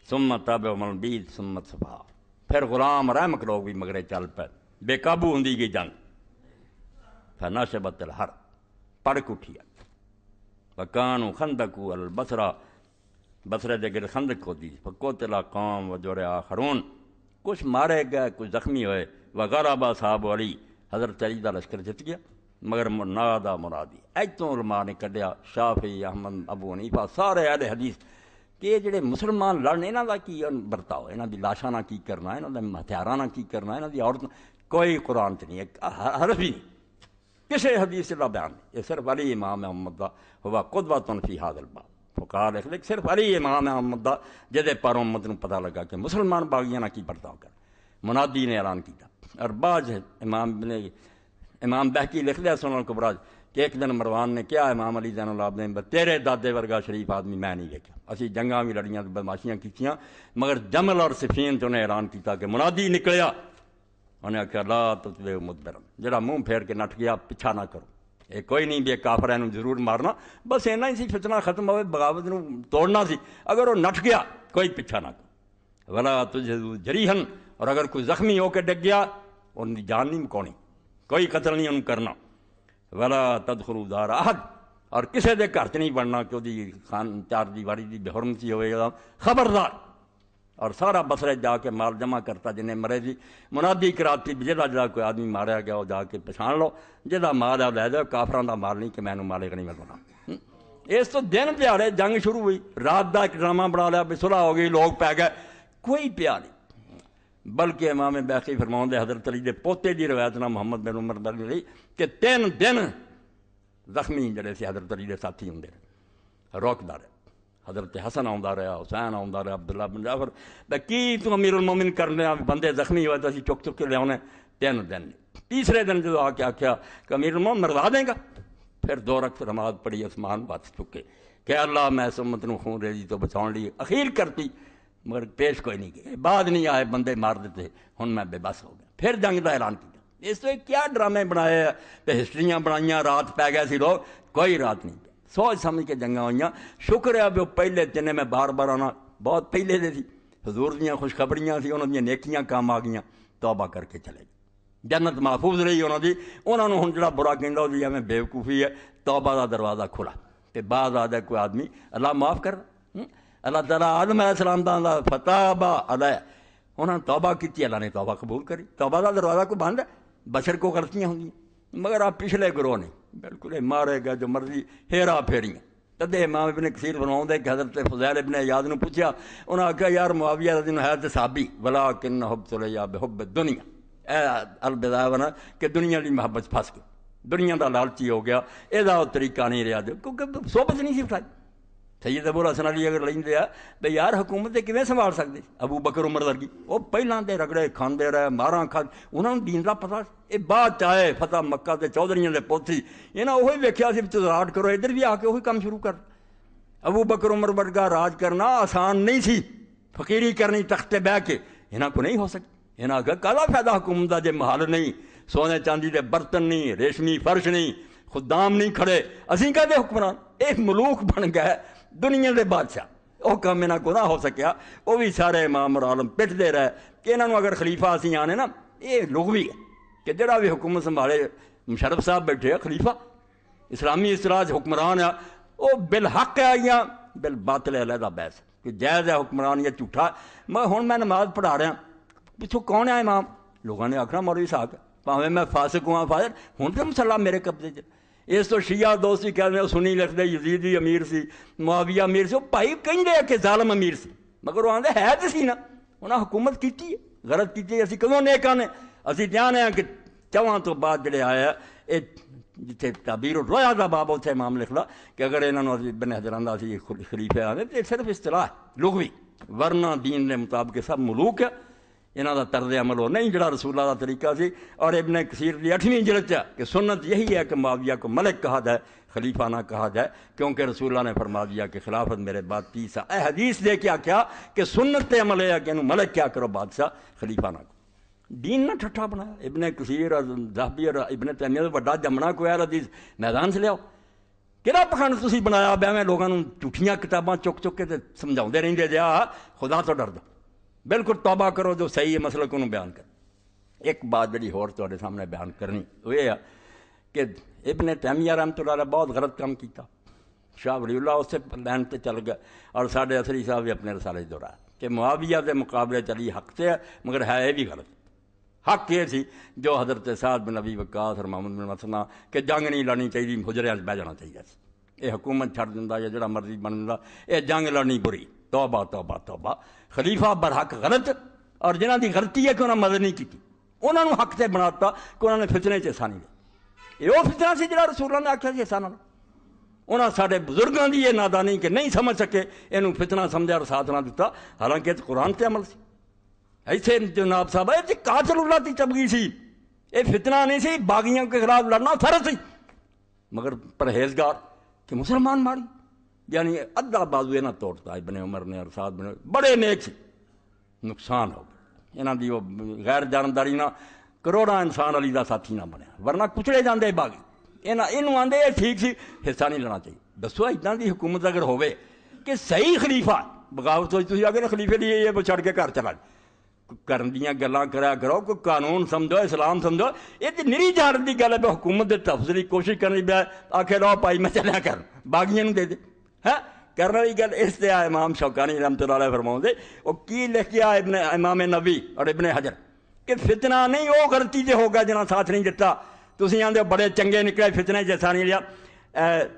Speaker 1: سمت اب ملبید سمت صفحہ پھر غلام رحم لوگ بھی مگرے چل پہ بے قابو جنگ پھر نشے بتل ہر پڑک اٹھیا پکان خندکو بسرا بسرے دے گر پکو تلا قوم قام جوریا آخرون کچھ مارے گئے کچھ زخمی ہوئے با صاحب علی حضرت علی دا لشکر جت گیا مگر نادا مرادی ایتوں علماء نے کڈیا شافی احمد ابو انیفا سارے اہل حدیث کہ جڑے مسلمان دا کی برتاؤ یہاں دی لاشاں کی کرنا یہاں نے ہتھیاروں کی کرنا یہاں دی عورت کوئی قرآن چ نہیں ہے نہیں کسی حدیث کا بیان نہیں یہ صرف علی امام محمد دا ہوا قدوہ بات حاضر حاضل با پکار لکھ صرف علی امام محمد پر امت نو پتا لگا کہ مسلمان باغیاں نہ کی برتاؤ کر منادی نے اعلان کیا ارباج امام نے امام بہکی لکھ لیا سنن کبراج کہ ایک دن مروان نے کیا امام علی زین العابدین تیرے دادے ورگا شریف آدمی میں نہیں دیکھا اسی جنگاں بھی لڑیاں بدماشیاں کیتیاں مگر جمل اور سفین تو انہیں حیران کیتا کہ منادی نکلیا انہیں آخیا لا مدبرم جڑا منہ پھیر کے نٹ گیا پیچھا نہ کرو یہ کوئی نہیں ایک کافر انہوں ضرور مارنا بس اینا ہی سی فتنہ ختم ہوئے بغاوت توڑنا سی اگر وہ نٹ گیا کوئی پیچھا نہ کرو ولا تجھے جریحن اور اگر کوئی زخمی ہو کے گیا ان کی جان نہیں مکونی کوئی قتل نہیں انہوں کرنا ولا تدخلوا دار احد اور کسی کے گھر سے نہیں بننا کہ وہ جی خان چارجی واری جی, جی بہرم سی ہوگی خبردار اور سارا بسرے جا کے مال جمع کرتا جنہیں مرے تھی جی۔ منادی کراتی جا جا کوئی آدمی ماریا گیا وہ جا کے پچھان لو مال ہے لے جاؤ کافران کا مال نہیں کہ میں مالے کا نہیں ملنا اس تو دن پیارے جنگ شروع ہوئی رات کا ایک ڈرامہ بنا لیا بسلا ہو گئی لوگ پی گئے کوئی پیار نہیں بلکہ امام بیخی فرماؤں دے حضرت علی دے پوتے روایت نہ محمد بن عمر بن علی کہ تین دن زخمی جڑے سے حضرت علی دے ساتھی ہوں دا رہے حضرت حسن رہے حسین رہے رہا بن جعفر بکی تو امیر المومن کرنے بندے زخمی ہوئے تو سی چک چک کے لیا تین دن تیسرے دن جب آ کے آخیا کہ امیر المومن مرزا دیں گا پھر دو رکھ رماد پڑی اسمان بچ چکے کہ اللہ میں سمت نو ریزی تو بچاؤ لی اخیر کرتی مگر پیش کوئی نہیں کہ بعد نہیں آئے بندے مار دیتے ہوں میں بے بس ہو گیا پھر جنگ کا اعلان کیا اس وجہ کیا ڈرامے بنایا پہ ہسٹریاں بنائیاں رات پی لوگ کوئی رات نہیں سوچ سمجھ کے جنگا آئیں شکر ہے بھی پہلے دن میں بار بار آنا بہت پہلے دے سی حضور دیا خوشخبریاں سی انہوں دیا نیکیاں کام آ گئیں توبہ کر کے چلے گئے جنت محفوظ رہی انہوں دی انہوں نے ہوں جڑا برا کہ جی بیوقوفی ہے توبہ دا دروازہ کھلا تو بعض آ کوئی آدمی اللہ معاف کر اللہ تعالیٰ آدم علیہ السلام دا فتح با توبہ کی اللہ نے توبہ قبول کری توبہ دا دروازہ کو بند ہے بشر کو کرتی ہوں مگر آپ پچھلے گروہ نے بالکل مارے گا جو مرضی ہیرا پھیریاں تدے امام ابن کثیر فرماؤں دے حضرت فضیل ابن نے پوچھا انہوں نے کہا یار معاویہ ہے جس صحابی بلا کن حب دنیا اے البدا بنا کہ دنیا کی محبت پھس گئی دنیا دا لالچی ہو گیا یہ طریقہ نہیں رہا کیونکہ صحبت نہیں اٹھائی سید ابو بولا علی اگر لیا بے یار حکومت سے کیویں سنبھال سکتے ابو بکر عمر ورگی او دے رگڑے کھاندے رہے ماراں کھا انہاں نوں دین دا پتہ اے بعد چاہے فتح مکہ دے دے چودھریاں مکا چودھری انہیں وہی دیکھا چزراٹ کرو ادھر بھی آ کے اوہی کام شروع کر ابو بکر عمر ورگا راج کرنا آسان نہیں سی فقیری کرنی تخت بہ کے انہاں کو نہیں ہو سکے انہاں کا کالا فائدہ حکومت دا جے محل نہیں سونے چاندی دے برتن نہیں ریشمی فرش نہیں خدام نہیں کھڑے ابھی کہ حکمران ایک ملوک بن گئے دنیا کے بادشاہ وہ کم کو ہو سکیا وہ بھی سارے امام مرالم پیٹتے رہے کہ یہاں اگر خلیفہ اِسی آنے نہ یہ لوگ بھی ہے کہ جہاں بھی حکم سنبھالے مشرف صاحب بیٹھے ہیں خلیفہ اسلامی اسراج حکمران ہے وہ بالحق ہے یا بل بات لے لا کہ جائز ہے حکمران یا جھوٹا مگر ہوں میں نماز پڑھا رہا ہاں۔ پچھو کون ہے امام لوگوں نے آخنا ماڑوی صاحب پاویں میں فاسق ہوں فاضر ہوں تو مسالا میرے قبضے چ اس تو شیعہ دوستی کہہ رہے ہیں سنی لکھتے یزید ہی امیر سیا امی بھائی ظالم امیر سی مگر وہ آدھے ہے تو سی نا وہاں حکومت کی غلط کی اِسی کبھوں نیک دیان ہے کہ چواں تو بعد جڑے آئے یہ جتنے بھی رویا تھا بابا اتنے امام لکھ لکھتا کہ اگر بن حضران دا سی خریف آنے تو صرف اسطلاح ہے لغوی ورنہ دین نے مطابق سب ملوک ہے انہوں کا طرز عمل وہ نہیں جڑا اللہ کا طریقہ سی اور ابن کثیر کی اٹھویں جلد کہ سنت یہی ہے کہ معاویہ کو ملک کہا جائے خلیفہ نہ کہا جائے کیونکہ رسول اللہ نے فرما دیا کہ خلافت میرے تیسا اے حدیث دے کے کیا کہ سنت کے عمل ہے کہ انہوں ملک کیا کرو بادشاہ خلیفہ نہ کرو نہ ٹھٹھا بنایا ابن کثیر اور اور زہبی ابن تو بڑا جمنا ہے حدیث میدان سے لیاؤ کہڑا پخان تھی بنایا وی میں لوگوں جھوٹیاں کتابیں چک چک کے سمجھا سمجھاؤں جا خدا تو ڈردو بالکل توبہ کرو جو صحیح ہے مسئلہ کو بیان کر ایک بات جی ہو سامنے بیان کرنی وہ یہ آ کہ تیمیہ رحمۃ اللہ علیہ بہت غلط کام کیتا شاہ ولی اللہ اس سے لین چل گئے اور سارے اصلی صاحب بھی اپنے رسالے دورا کہ معاویہ کے مقابلے چلی حق سے مگر ہے یہ بھی غلط حق یہ سی جو حضرت سعد بن نبی اور محمد بن مسنا کہ جنگ نہیں لانی چاہیے مجرے بہ جانا چاہیے یہ حکومت چھڑ دیا یا جڑا مرضی بن جا یہ جنگ لڑنی بری توبہ توبہ توبہ خلیفہ برحق غلط اور دی غلطی ہے کہ انہیں مدد نہیں کی نے حق سے بنا دا کہ انہاں نے فتنے سے حصہ نہیں یہ وہ سی جا رسولوں نے آخر سیسا نہ انہوں نے سارے بزرگوں کی یہ نادانی کہ نہیں سمجھ سکے یہ فتنا سمجھے اور ساتھ نہ حالانکہ یہ قرآن سے عمل سے ایسے جناب صاحب اللہ چلو لب گئی یہ فتنہ نہیں سی باغیوں کے خلاف لڑنا فرض سی مگر پرہیزگار کہ مسلمان ماری یعنی ادھا بازو یہ ابن عمر نے اور سات بنے بڑے نیک سے نقصان ہو گئے یہاں کی وہ غیر جانداری نہ کروڑا انسان علی کا ساتھی نہ بنیا ورنہ کچڑے جانے باغی یہاں یہ آدھے یہ ٹھیک سی حصہ نہیں لینا چاہیے دسو ادا کی حکومت اگر کہ صحیح خلیفہ بغاوت ہوئی تھی کے خلیفے لیے یہ چڑھ کے گھر چلا جائے کرن دیا گلان کرا کرو کوئی قانون سمجھو اسلام سمجھو یہ تو نیری دی گل ہے حکومت دے دفسلی کوشش کرنی آکھے لو پائی میں چلیا کر باغی نو دے ہے کرنا والی گل اس سے آئے امام شوکانی رحمت اللہ علیہ فرماؤں دے دے دے دے وہ لکھ گیا ابن امام نبی اور ابن حجر کہ فتنہ نہیں وہ غلطی جے ہوگا جنا ساتھ نہیں جتا اسی آن دے بڑے چنگے نکلے فتنہ جیسا نہیں لیا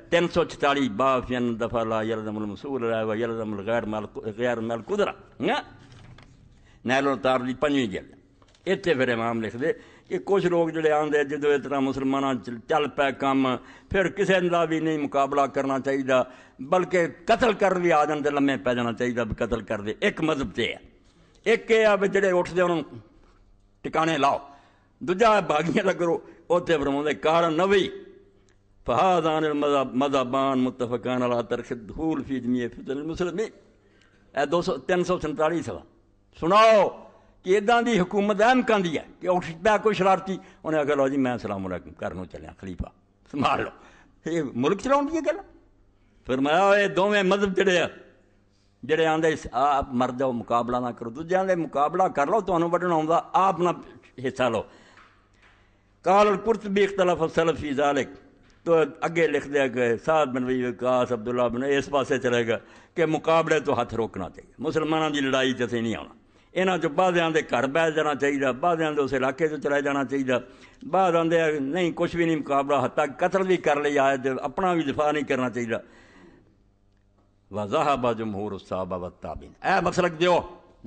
Speaker 1: تین سو چالی بافی دفاع امن مسور رائے غیر مال غیر مل کدرا ہے ਨੈਲੋਂ ਤਾਰ ਦੀ ਪੰਜਵੀਂ ਗੱਲ ਇੱਥੇ ਫਿਰ ਇਮਾਮ ਲਿਖਦੇ ਕਿ ਕੁਝ ਲੋਕ ਜਿਹੜੇ ਆਂਦੇ ਜਦੋਂ ਇਸ ਤਰ੍ਹਾਂ ਮੁਸਲਮਾਨਾਂ ਚੱਲ ਪੈ ਕੰਮ ਫਿਰ ਕਿਸੇ ਦਾ ਵੀ ਨਹੀਂ ਮੁਕਾਬਲਾ ਕਰਨਾ ਚਾਹੀਦਾ ਬਲਕਿ ਕਤਲ ਕਰਨ ਵੀ ਆ ਜਾਂਦੇ ਲੰਮੇ ਪੈ ਜਾਣਾ ਚਾਹੀਦਾ ਵੀ ਕਤਲ ਕਰਦੇ ਇੱਕ ਮਜ਼ਹਬ ਤੇ ਹੈ ਇੱਕ ਇਹ ਆ ਵੀ ਜਿਹੜੇ ਉੱਠਦੇ ਉਹਨਾਂ ਨੂੰ ਟਿਕਾਣੇ ਲਾਓ ਦੂਜਾ ਦਾ ਕਰੋ ਉੱਥੇ ਫਰਮਾਉਂਦੇ ਕਾਰਨ ਨਵੀ ਫਹਾਦਾਨ ਮਜ਼ਹਬ ਮਜ਼ਹਬਾਨ ਮੁਤਫਕਾਨ ਅਲਾ ਤਰਖ ਦਖੂਲ ਫੀ ਜਮੀਏ ਫਿਤਨ ਮੁਸਲਮੀ ਇਹ 200 347 ਸਵਾ سناؤ کہ ادا دی حکومت اہم کان دی ہے کہ اٹھ پا کوئی شرارتی انہیں اگر جی میں سلام علیکم کرنو چلیں خلیفہ سمار لو یہ ملک فرمایا گا دو میں مذہب جڑے ہیں جڑے آن دے آپ مر جاؤ مقابلہ نہ کرو دو مقابلہ کر لو تو انہوں بڑھنا ہوں دا آپ نہ حصہ لو کال القرط بھی اختلاف السلف فی ذالک تو اگے لکھ دیا کہ سعید بن ویوی کاس عبداللہ بن اس پاسے چلے گا کہ مقابلے تو ہاتھ روکنا چاہیے مسلمانہ دی لڑائی چیزیں نہیں آنا چاہیے بہ دے چلے جانا چاہیے بعد آدھے نہیں کچھ بھی نہیں مقابلہ حتا قتل بھی کر لی آئے اپنا بھی دفاع نہیں کرنا چاہیے وضاحبا جمہور و تابین اے مسلک دیو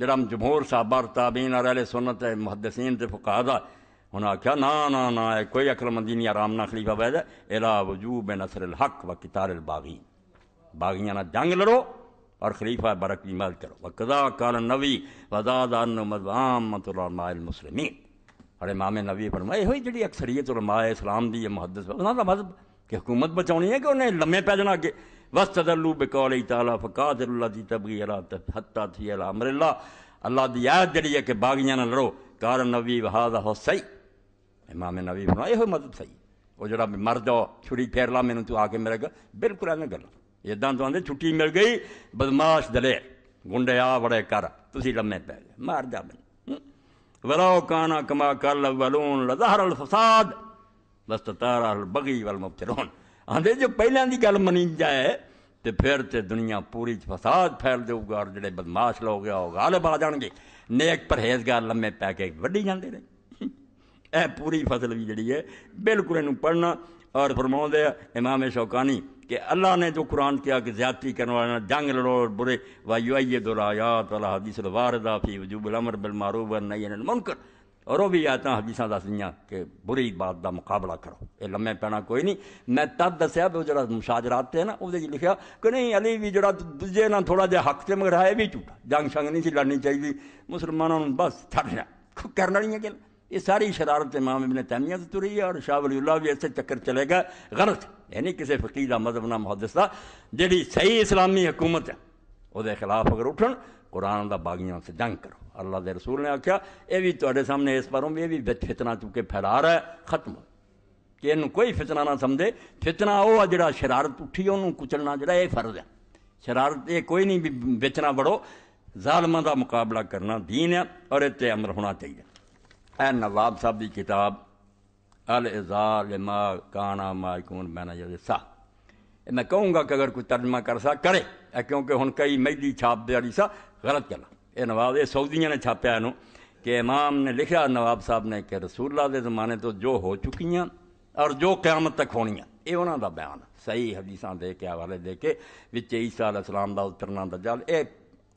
Speaker 1: جڑا جمہور صاحبہ تابین اور اہل سنت محدثین تے فقہا دا نا نا اے کوئی عقل مندی نہیں آرام نخلی بابا الا وجوب نصر الحق و قتال الباغین باغیاں نہ جنگ لڑو اور خلیفہ مل کرو وقضا کال نبی وزاد مت العلماء المسلمین اور امام نبی فرمائے یہ اکثریت علماء اسلام دی محدث انہاں دا مذہب کہ حکومت بچاونی ہے کہ انہیں لمے پی جانے وسط بےکالی تبی اللہ تب حتھی امرا اللہ اللہ دی آیت جڑی ہے کہ باغیاں نہ لڑو کار نبی وہا ہو سی امام نبی فرمائے یہ مذہب سی وہ جڑا مر جاؤ چھڑی پھیر لا میرے تو آ کے میرے گا بالکل گلا ادا تو آدھے چھٹی مل گئی بدماش دلے گنڈے آ وڑے کر تُھے لمے پی گئے مار جا بن واؤ کانا کما کل ولو لذہر فساد مسط تارا حل بگی ول مفت رو آ جہل کی گل منی جائے تو پھر تو دنیا پوری فساد فیل جائے گا اور جی بدماش لو گے وہ گال بال جان گے نیک پرہیزگار لمے پی کے وڈی جانے رہے یہ پوری فصل بھی جہی ہے بالکل پڑھنا اور فرما دے امام شوقانی کہ اللہ نے جو قرآن کیا کہ زیادتی کرنے والے جنگ لڑو اور برے وائی وائی دلایا حدیثی وجو امر بل مارو المنکر اور وہ بھی ایتنا حدیثاں دا سنیا کہ بری بات دا مقابلہ کرو یہ لمے پینا کوئی نہیں میں تب دسیا جڑا مشاجرات تھے نا وہ جی کہ نہیں علی بھی جڑا دوجے نا تھوڑا جہا حق تے مگر ہے بھی جھوٹا جنگ شنگ نہیں سی لڑنی چاہیے مسلمانوں بس کرنا نہیں ہے کہ یہ ساری شرارت امام ابن تیمیہ سے تری ہے اور شاہ ولی اللہ بھی ایسے چکر چلے گا غلط یعنی کسی فقیر کا مذہب نہ محدثہ کا صحیح اسلامی حکومت ہے وہ خلاف اگر اٹھن قرآن دا باغیوں سے جنگ کرو اللہ دے رسول نے آخر یہ بھی تو سامنے اس پروں بھی یہ بھی فتنہ چونکہ پھیلا رہا ہے ختم ہو کہ یہ کوئی فتنہ نہ سمجھے فتنہ وہ ہے جڑا شرارت اٹھی انہوں کچلنا جڑا یہ فرض ہے شرارت یہ کوئی نہیں بھی ویچنا ظالمہ دا مقابلہ کرنا دین ہے اور اتنے عمر ہونا چاہیے اے نواب صاحب دی کتاب الما کا مائک مینا میں نے یہ میں کہوں گا کہ اگر کوئی ترجمہ کر سا کرے کیونکہ ہن کئی مہی چھاپ داری سا غلط گ نواب یہ سعودیاں نے چھاپیا کہ امام نے لکھا نواب صاحب نے کہ رسول اللہ دے زمانے تو جو ہو چکی ہیں اور جو قیامت تک ہونی یہ انہوں دا بیان صحیح حدیثاں دے کے حوالے دے کے وچ بھی علیہ السلام دا اترنا دا اے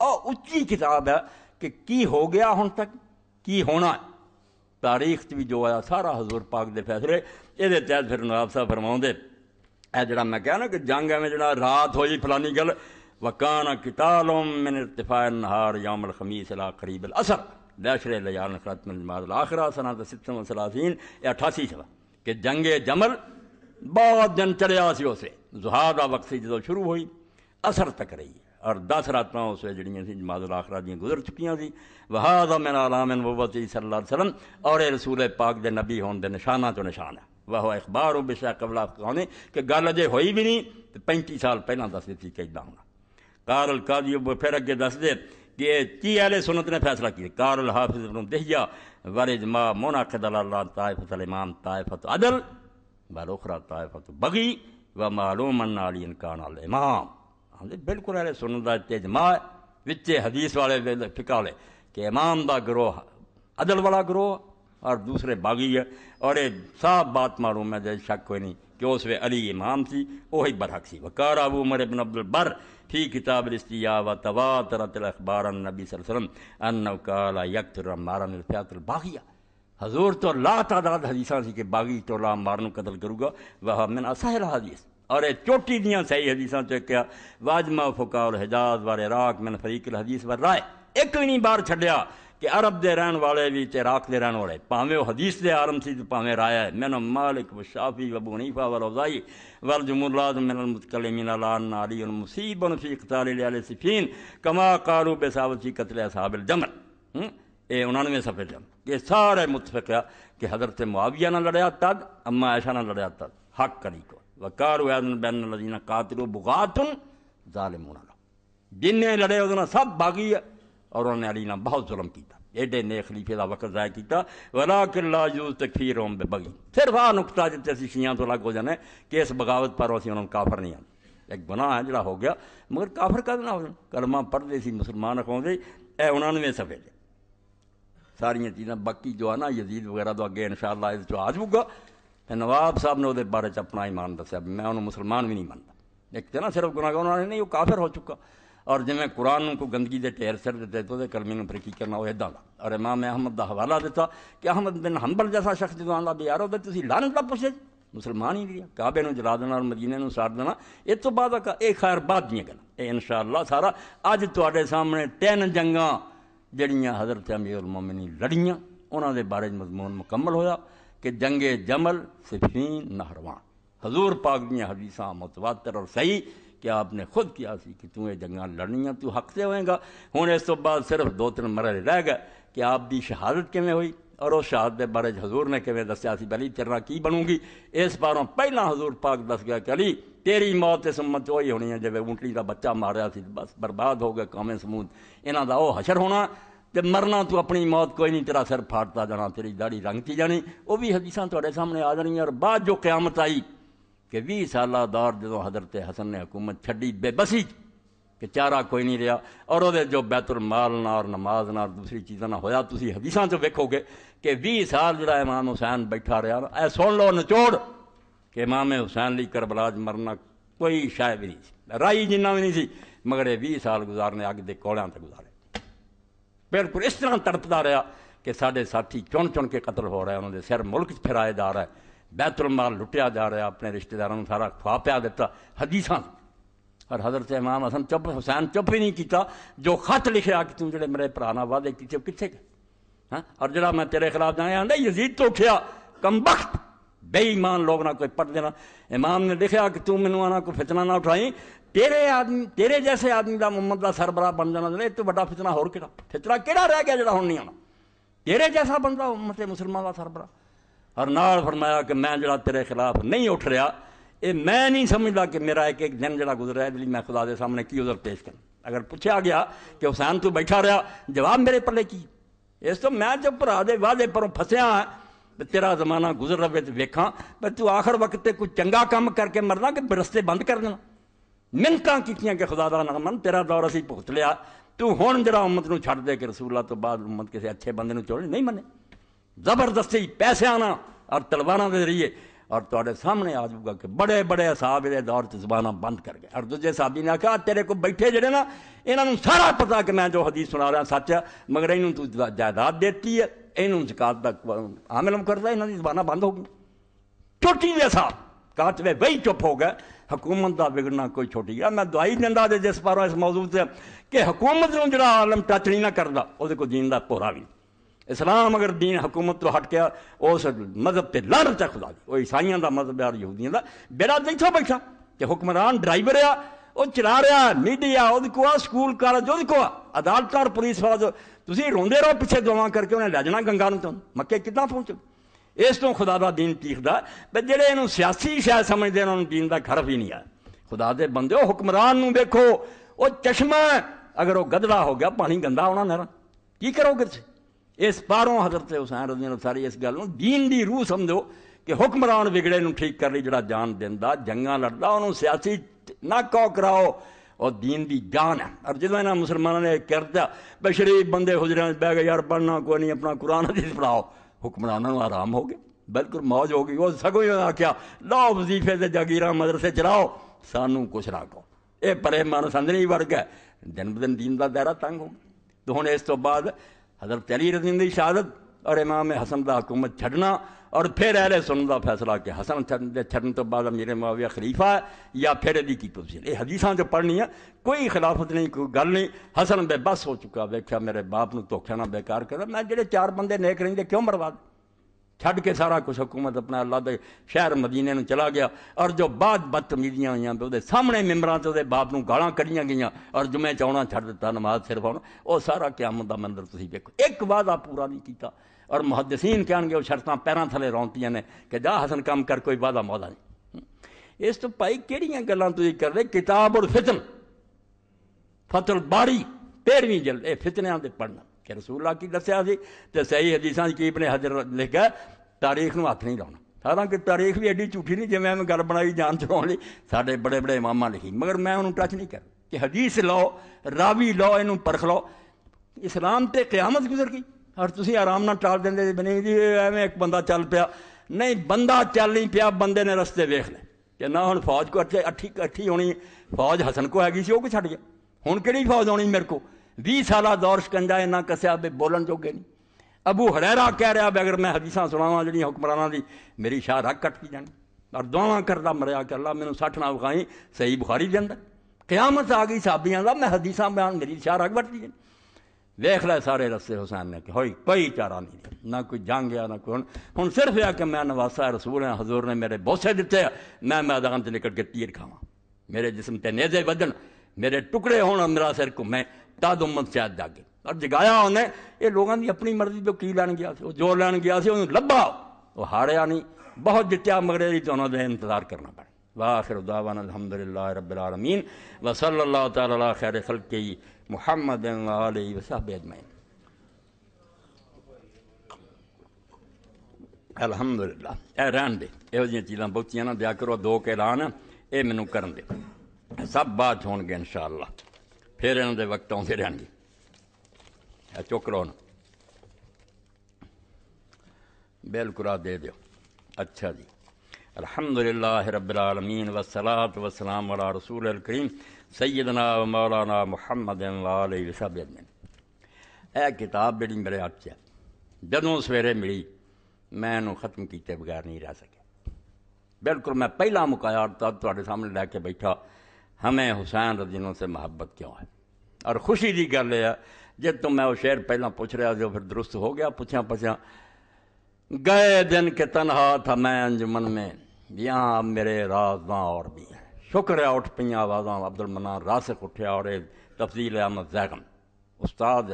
Speaker 1: او اچھی کتاب ہے کہ کی ہو گیا ہن تک کی ہونا ہے تاریخ بھی جو آیا سارا حضور پاک دے فیصلے یہ تحت پھر نواب صاحب فرماؤں یہ جڑا میں کہا نا کہ جنگ جڑا رات ہوئی فلانی گل وکان ارتفاع نار یوم الخمیس سلاخری قریب الاسر لشرے لیال خراطم و سلاسین اے اٹھاسی سوا کہ جنگ جمل بہت جن چلیا اسے زہار کا وقت جدو شروع ہوئی اثر تک رہی ہے اور دس رات اس وجہ جڑی جماعت الخرا دیا گزر چکی واہن عالام محبت علیہ وسلم اور اے رسول پاک دے نبی ہون دے نشانہ تو نشان ہے وہ اخبار ہو بشا شا قبلہ کہ گل اجے ہوئی بھی نہیں تو پینتی سال پہلے دس دیتی ادا ہونا کارل کاجی پھر اگے دس دے کہ کی اہل سنت نے فیصلہ کیا کار الحافت دہیا ورے جما مونا خد اللہ طائف علمام طائف عدل و روخرا طایفت بگی و معلوم علی نالی ان ہاں جی، بالکل ارے سن دا وچے حدیث والے فکا والے کہ امام دا گروہ عدل والا گروہ اور دوسرے باغی ہے اور یہ صاف بات معلوم ہے جیسے شک کوئی نہیں کہ اس میں علی امام سی وہی برحق سی وکار ابو عمر ابن عبد البر فی کتاب رشتی الاخبار النبی صلی اللہ نبی وسلم ان کالا یکتر مارن الفیات الباغیہ حضور تو لا تعداد سی کہ باغی تو لا مارن قتل کروں گا وہ من اصحل حدیث اور یہ چوٹی صحیح حدیثاں تو کیا واجمہ فقہ اور حجاز وار عراق من فریق الحدیث وار رائے ایک ہی نہیں بار چڈیا کہ دے رہن والے بھی تے راک دے رہن والے پاویں وہ حدیث دے آرم سی پاہمے رائے ہے نے مالک و شافی و ابو وزائی و جم اللہ مین علی مینا لالی ار مصیب ان سیختالیا سفین کما قالو بے صاحب قتل اصحاب الجمل اے انہوں میں سفر جم یہ سارے متفقا کہ حضرت معاویہ نہ لڑیا تد اما عیشہ نہ لڑیا تد حق کری کو و کارو بین اللہ جن نے لڑے وہ سب باغی ہے اور انہوں نے علی بہت ظلم کیتا ایڈے نے خلیفہ دا وقت ضائع کیتا ولا کلا یوز تکفیر روم بے بگی صرف آ نقطہ جتنے شیاں تو لگ ہو جانے کہ اس بغاوت پر انہوں کافر نہیں آنے ایک گناہ ہے جڑا ہو گیا مگر کافر کا جانے کلمہ اس دے پڑھتے مسلمان رکھا اے انہوں نے میں سفے سارا چیزاں باقی جو ہے نا یزید وغیرہ تو اگے انشاءاللہ اس جو اس آ پھر نواب صاحب نے وہ بارے اپنا ایمان دسیا میں انہوں نے مسلمان بھی نہیں بننا ایک تو نہ صرف گراغی وہ کافر ہو چکا اور جیسے قرآن کو گندگی کے ٹیر سر دیتے تو تومیوں نے کی کرنا وہ ادا کا اور امام احمد کا حوالہ دیتا کہ احمد بن ہنبل جیسا شخص جب آ یار تیسری لا نہیں کا پوچھے جی۔ مسلمان ہی بھی کعبے نو جلا دینا اور مدینے نو سڑ دینا یہ تو بعد یہ خیر بعد دیا گلا یہ ان شاء اللہ سارا اج تے سامنے تین جنگ جڑیاں حضرت امیر اور مومنی لڑی وہاں کے بارے مضمون مکمل ہویا کہ جنگ جمل صفین نہروان حضور پاک دیا حدیثہ متواتر اور صحیح کہ آپ نے خود کیا سی کہ تے لڑنی لڑنیاں تو حق سے ہوئیں گا ہونے ہوں بعد صرف دو تین مرحلے رہ گئے کہ آپ دی شہادت میں ہوئی اور اس شہادت کے بارے ہزور نے کمیں دسیا تیرنا کی بنوں گی اس باروں پہلا حضور پاک دس گیا کہ علی تیری موت سمت ہوئی ہونی ہے جب اونٹلی دا بچہ مارا اس بس برباد ہو گیا کامیں سمو دا او حشر ہونا تے مرنا تو اپنی موت کوئی نہیں تیرا سر پھاڑتا جانا تیری داڑھی رنگتی جانی وہ بھی حدیثاں حدیشاں سامنے آ جانی اور بعد جو قیامت آئی کہ بھی سالہ دور جب حضرت حسن نے حکومت چھڈی بے بسی کہ چارہ کوئی نہیں رہا اور وہ جو بیت المال نہ اور نماز نہ اور دوسری چیزاں نہ ہویا تھی حدیثاں سے ویکھو گے کہ بھی سال جڑا امام حسین بیٹھا رہا اے سن لو نچوڑ کہ امام حسین لی کربلاج مرنا کوئی شاید نہیں سی رائی جنہ بھی نہیں سی مگر یہ بھی سال گزارنے اگ اگتے کولیا تک گزارے بالکل اس طرح تڑپتا رہا کہ سارے ساتھی چن چن کے قتل ہو رہا ہے سر ملک پھیرائے جا المال لٹیا جا رہا ہے اپنے رشتے داروں سارا خواہ پیا حدیثاں اور حضرت امام حسن چپ حسین چپ ہی نہیں کیتا جو خط لکھے کہ تم جڑے میرے پرانا وعدے کیتے کتنے گئے ہاں؟ اور جڑا میں تیرے خلاف جایا نہیں یزید تو کیا بخت بے ایمان لوگ نہ کوئی پڑھ دینا امام نے لکھا کہ آنا کوئی فتنہ نہ اٹھائیں تیرے آدمی تیرے جیسے آدمی کا ممت کا سربراہ بن جانا چاہیے تو ہور فطرا فتنہ فا رہ گیا جڑا ہوں نہیں آنا تیرے جیسا بندہ امت ہے مسلمان کا سربراہ ہر نال فرمایا کہ میں جڑا تیرے خلاف نہیں اٹھ رہا اے میں نہیں سمجھدا کہ میرا ایک ایک دن جڑا گزرا یہ میں خدا دے سامنے کی عذر پیش اگر پوچھا گیا کہ حسین تو بیٹھا رہا جواب میرے پلے کی اس تو میں سے میںرا وعدے پروں پسیا تو تیرا زمانہ گزر رہے تو ویکھاں تو آخر وقت تے کوئی چنگا کام کر کے مرنا کہ رستے بند کر دینا منتان کی کتیاں کہ خدا دمن تیرا دور اُسی پخت لیا تی ہوں جرا نو چھڑ دے کہ رسول اللہ تو بعد امت کسی اچھے بندے نو چوڑی نہیں منے زبردستی پیسے آنا اور تلواروں دے ذریعے اور تے سامنے آ جاگا کہ بڑے بڑے ساب دے دور سے زبان بند کر گئے اور دوجے صحابی نے کہا تیرے کو بیٹھے جڑے نا یہاں سارا پتا کہ میں جو حدیث سنا رہا ہاں سچ ہے مگر تو جائیداد دیتی ہے یہ کامل کرتا یہاں کی زبان بند ہو گئی چوٹی دے صاحب سا کچھ وہی چپ ہو گئے حکومت دا بگڑنا کوئی چھوٹی گیا میں دعائی دینا دے جس پاروں اس موضوع سے کہ حکومت کو جڑا عالم ٹچ نہیں نہ دا پورا بھی اسلام اگر دین حکومت تو ہٹ کیا اس مذہب پہ لڑ چکا جی وہ عیسائی کا مدد یار دا بےڑا دینسوں بیٹھا کہ حکمران ڈرائیور رہا وہ چلا رہا میڈیا وہ دکول کالج وہ عدالت اور پولیس والد تھی روندے رہو پچھے دعوان کر کے انہیں لے جانا گنگا نے تو مکے کتنا پہنچے اس کو خدا کا دین چیختا بھ جڑے یہ سیاسی شاید سمجھتے ہیں ان کو دین کا خرف ہی نہیں ہے خدا کے بندے حکمران دیکھو وہ چشمہ اگر وہ گدڑا ہو گیا پانی گندا ہونا نہ کرو گے تھی اس پاروں حضرت حسین رضی اللہ ساری اس گل دین دی روح سمجھو کہ حکمران بگڑے نو ٹھیک کر لی جڑا جان دینا جنگا لڑتا انہوں سیاسی نہ کراؤ اور دین دی جان ہے اور جب مسلمانوں نے کر دیا بھائی شریف بندے حجرے بہ گئے یار پڑھنا کوئی نہیں اپنا قرآن حدیث پڑھاؤ حکمران آرام ہو گیا بالکل موج ہو گئی وہ سگو میں آخیا لو وظیفے سے جگیران مدرسے چلاؤ سانو کچھ نہ کہو یہ پرے پلے منسری ورگ ہے دن بدن دین کا دائرہ تنگ ہوگی تو ہوں اس کو بعد حضرت علی رضی کی شہادت امام حسن دا حکومت چڈنا اور پھر اہل سنت کا فیصلہ کہ حسن ہسن چھڑن تو بعد میرے معاویہ خلیفہ ہے یا پھر علی کی پوزیشن یہ حدیثاں جو پڑھنی ہیں کوئی خلافت نہیں کوئی گل نہیں حسن بے بس ہو چکا ویکھیا میرے باپ نو دھوکھے نہ بیکار کرا میں جڑے چار بندے نیک رہندے کیوں مرباد چھڈ کے سارا کچھ حکومت اپنا اللہ دے شہر مدینے نو چلا گیا اور جو بعد بدتمیزیاں ہوئیاں تو دے سامنے ممبران سے وہ باپ نو گالاں کڑیاں گئیاں اور جمعے چونا چھڑ دیتا نماز صرف آن وہ سارا قیامت دا منظر تسی ویکھو ایک وعدہ پورا نہیں کیتا اور محدثین محدسیم گے وہ شرطاں پیراں تھلے ہیں نے کہ جا حسن کام کر کوئی وعدہ مولا نہیں اس تو پھائی کہہ گلیں تھی کتاب اور فتن فتح باری تیرویں جلد یہ فتنیاں پڑھنا کہ رسول اللہ کی دسیا سی تو کی اپنے حضر نے حاضر لکھا نو ہاتھ نہیں لاؤنا حالانکہ تاریخ بھی ایڈی جھوٹھی نہیں جی میں گل بنائی جان لی سارے بڑے بڑے امامہ لکھی مگر میں انہوں ٹچ نہیں کر کہ حدیث لاؤ راوی لاؤ یہ پرکھ لو اسلام تے قیامت گزر گئی اور تصویر آرام نہ چال دینی جی ای ایک بندہ چل پیا نہیں بندہ چل نہیں پیا بندے نے رستے ویک لے کہ نہ فوج کو اچھے اٹھی اٹھی ہونی فوج ہسن کو ہے سو کھڈ گیا ہوں کہڑی فوج آنی میرے کو بھی سالا دور شکنجا این کسیا بے بولن جوگے نہیں ابو ہریرا کہہ رہا اگر میں حدیثہ سناواں جڑی حکمراناں دی میری شاہ رکھ کٹتی جانی اور دعواں کردا مریا کہ اللہ مینوں سٹھ نہ بخائی صحیح بخاری دے اندر قیامت آ گئی صحابیاں دا میں حدیثاں بیان میری شاہ رکھ بٹتی جانی دیکھ لے سارے رسے حسین نے کہ ہوئی کوئی چارہ نہیں نہ کوئی جنگ گیا نہ کوئی ہوں صرف یہ کہ میں نواسا رسول ہیں حضور نے میرے بوسے دیتے میں میدان چ نکل کے تیر کھاواں میرے جسم تے نیزے بدن میرے ٹکڑے میرا ہو گے تد امن شاید جاگے اور جگایا انہیں یہ لوگوں کی اپنی مرضی تو کی لین گیا جو لین گیا سے انہوں لبا وہ ہاریا نہیں بہت جتیا مگر یہ تو انہوں انتظار کرنا پڑے وآخر دعوان الحمدللہ رب العالمین وصل اللہ تعالیٰ خیر خلقی محمد اجمعین الحمدللہ اے رہن دے یہ چیزاں بہتیاں نہ دیا کرو دو کے اے یہ کرن دے سب بات ہون ہو گیا ان شاء اللہ پھر انتظار رہن گے گی رہو نا بالکل آ دے اچھا جی الحمد للہ العالمین والصلاة وسلام علی رسول الكریم سیدنا و مولانا محمد و لال ادمین اے کتاب بڑی میرے آپ سے جدوں سویرے ملی میں انہوں ختم کیتے بغیر نہیں رہ سکیا بالکل میں پہلا مقایا تب تیرے سامنے لے کے بیٹھا ہمیں حسین رضی اللہ سے محبت کیوں ہے اور خوشی کی گل لیا جب تو میں وہ شعر پہلا پوچھ رہا جو پھر درست ہو گیا پوچھیں پوچھیں گئے دن کے تنہا تھا میں انجمن میں جی ہاں میرے رازاں اور بھی ہیں شکر ہے اٹھ پیاں آوازاں عبد المنان رسک اٹھیا اور تفضیل احمد زیغم استاد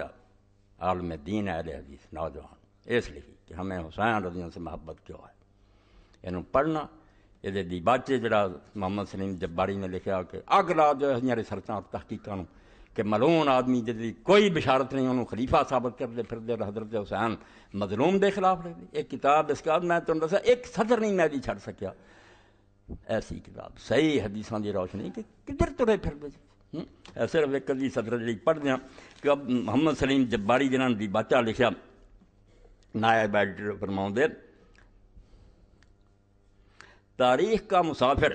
Speaker 1: عالم دین اہل حدیث نوجوان اس لیے کہ ہمیں حسین سے محبت کیوں ہے یہ پڑھنا یہ باچے جڑا محمد سلیم جباری نے لکھا کہ اگ رات رسرچان تحقیقوں کہ ملون آدمی جدی کوئی بشارت نہیں انہوں خلیفہ ثابت کر دے پھر دے حضرت حسین مظلوم دے خلاف دے ایک کتاب اس کا میں تو دس ایک صدر نہیں میں بھی چھڑ سکیا ایسی کتاب صحیح دی روشنی کہ کدھر ترے پھر صرف ایک ادی صدر جی کہ اب محمد سلیم جباری جنہ دی بچہ لکھا نائب فرماؤں دے تاریخ کا مسافر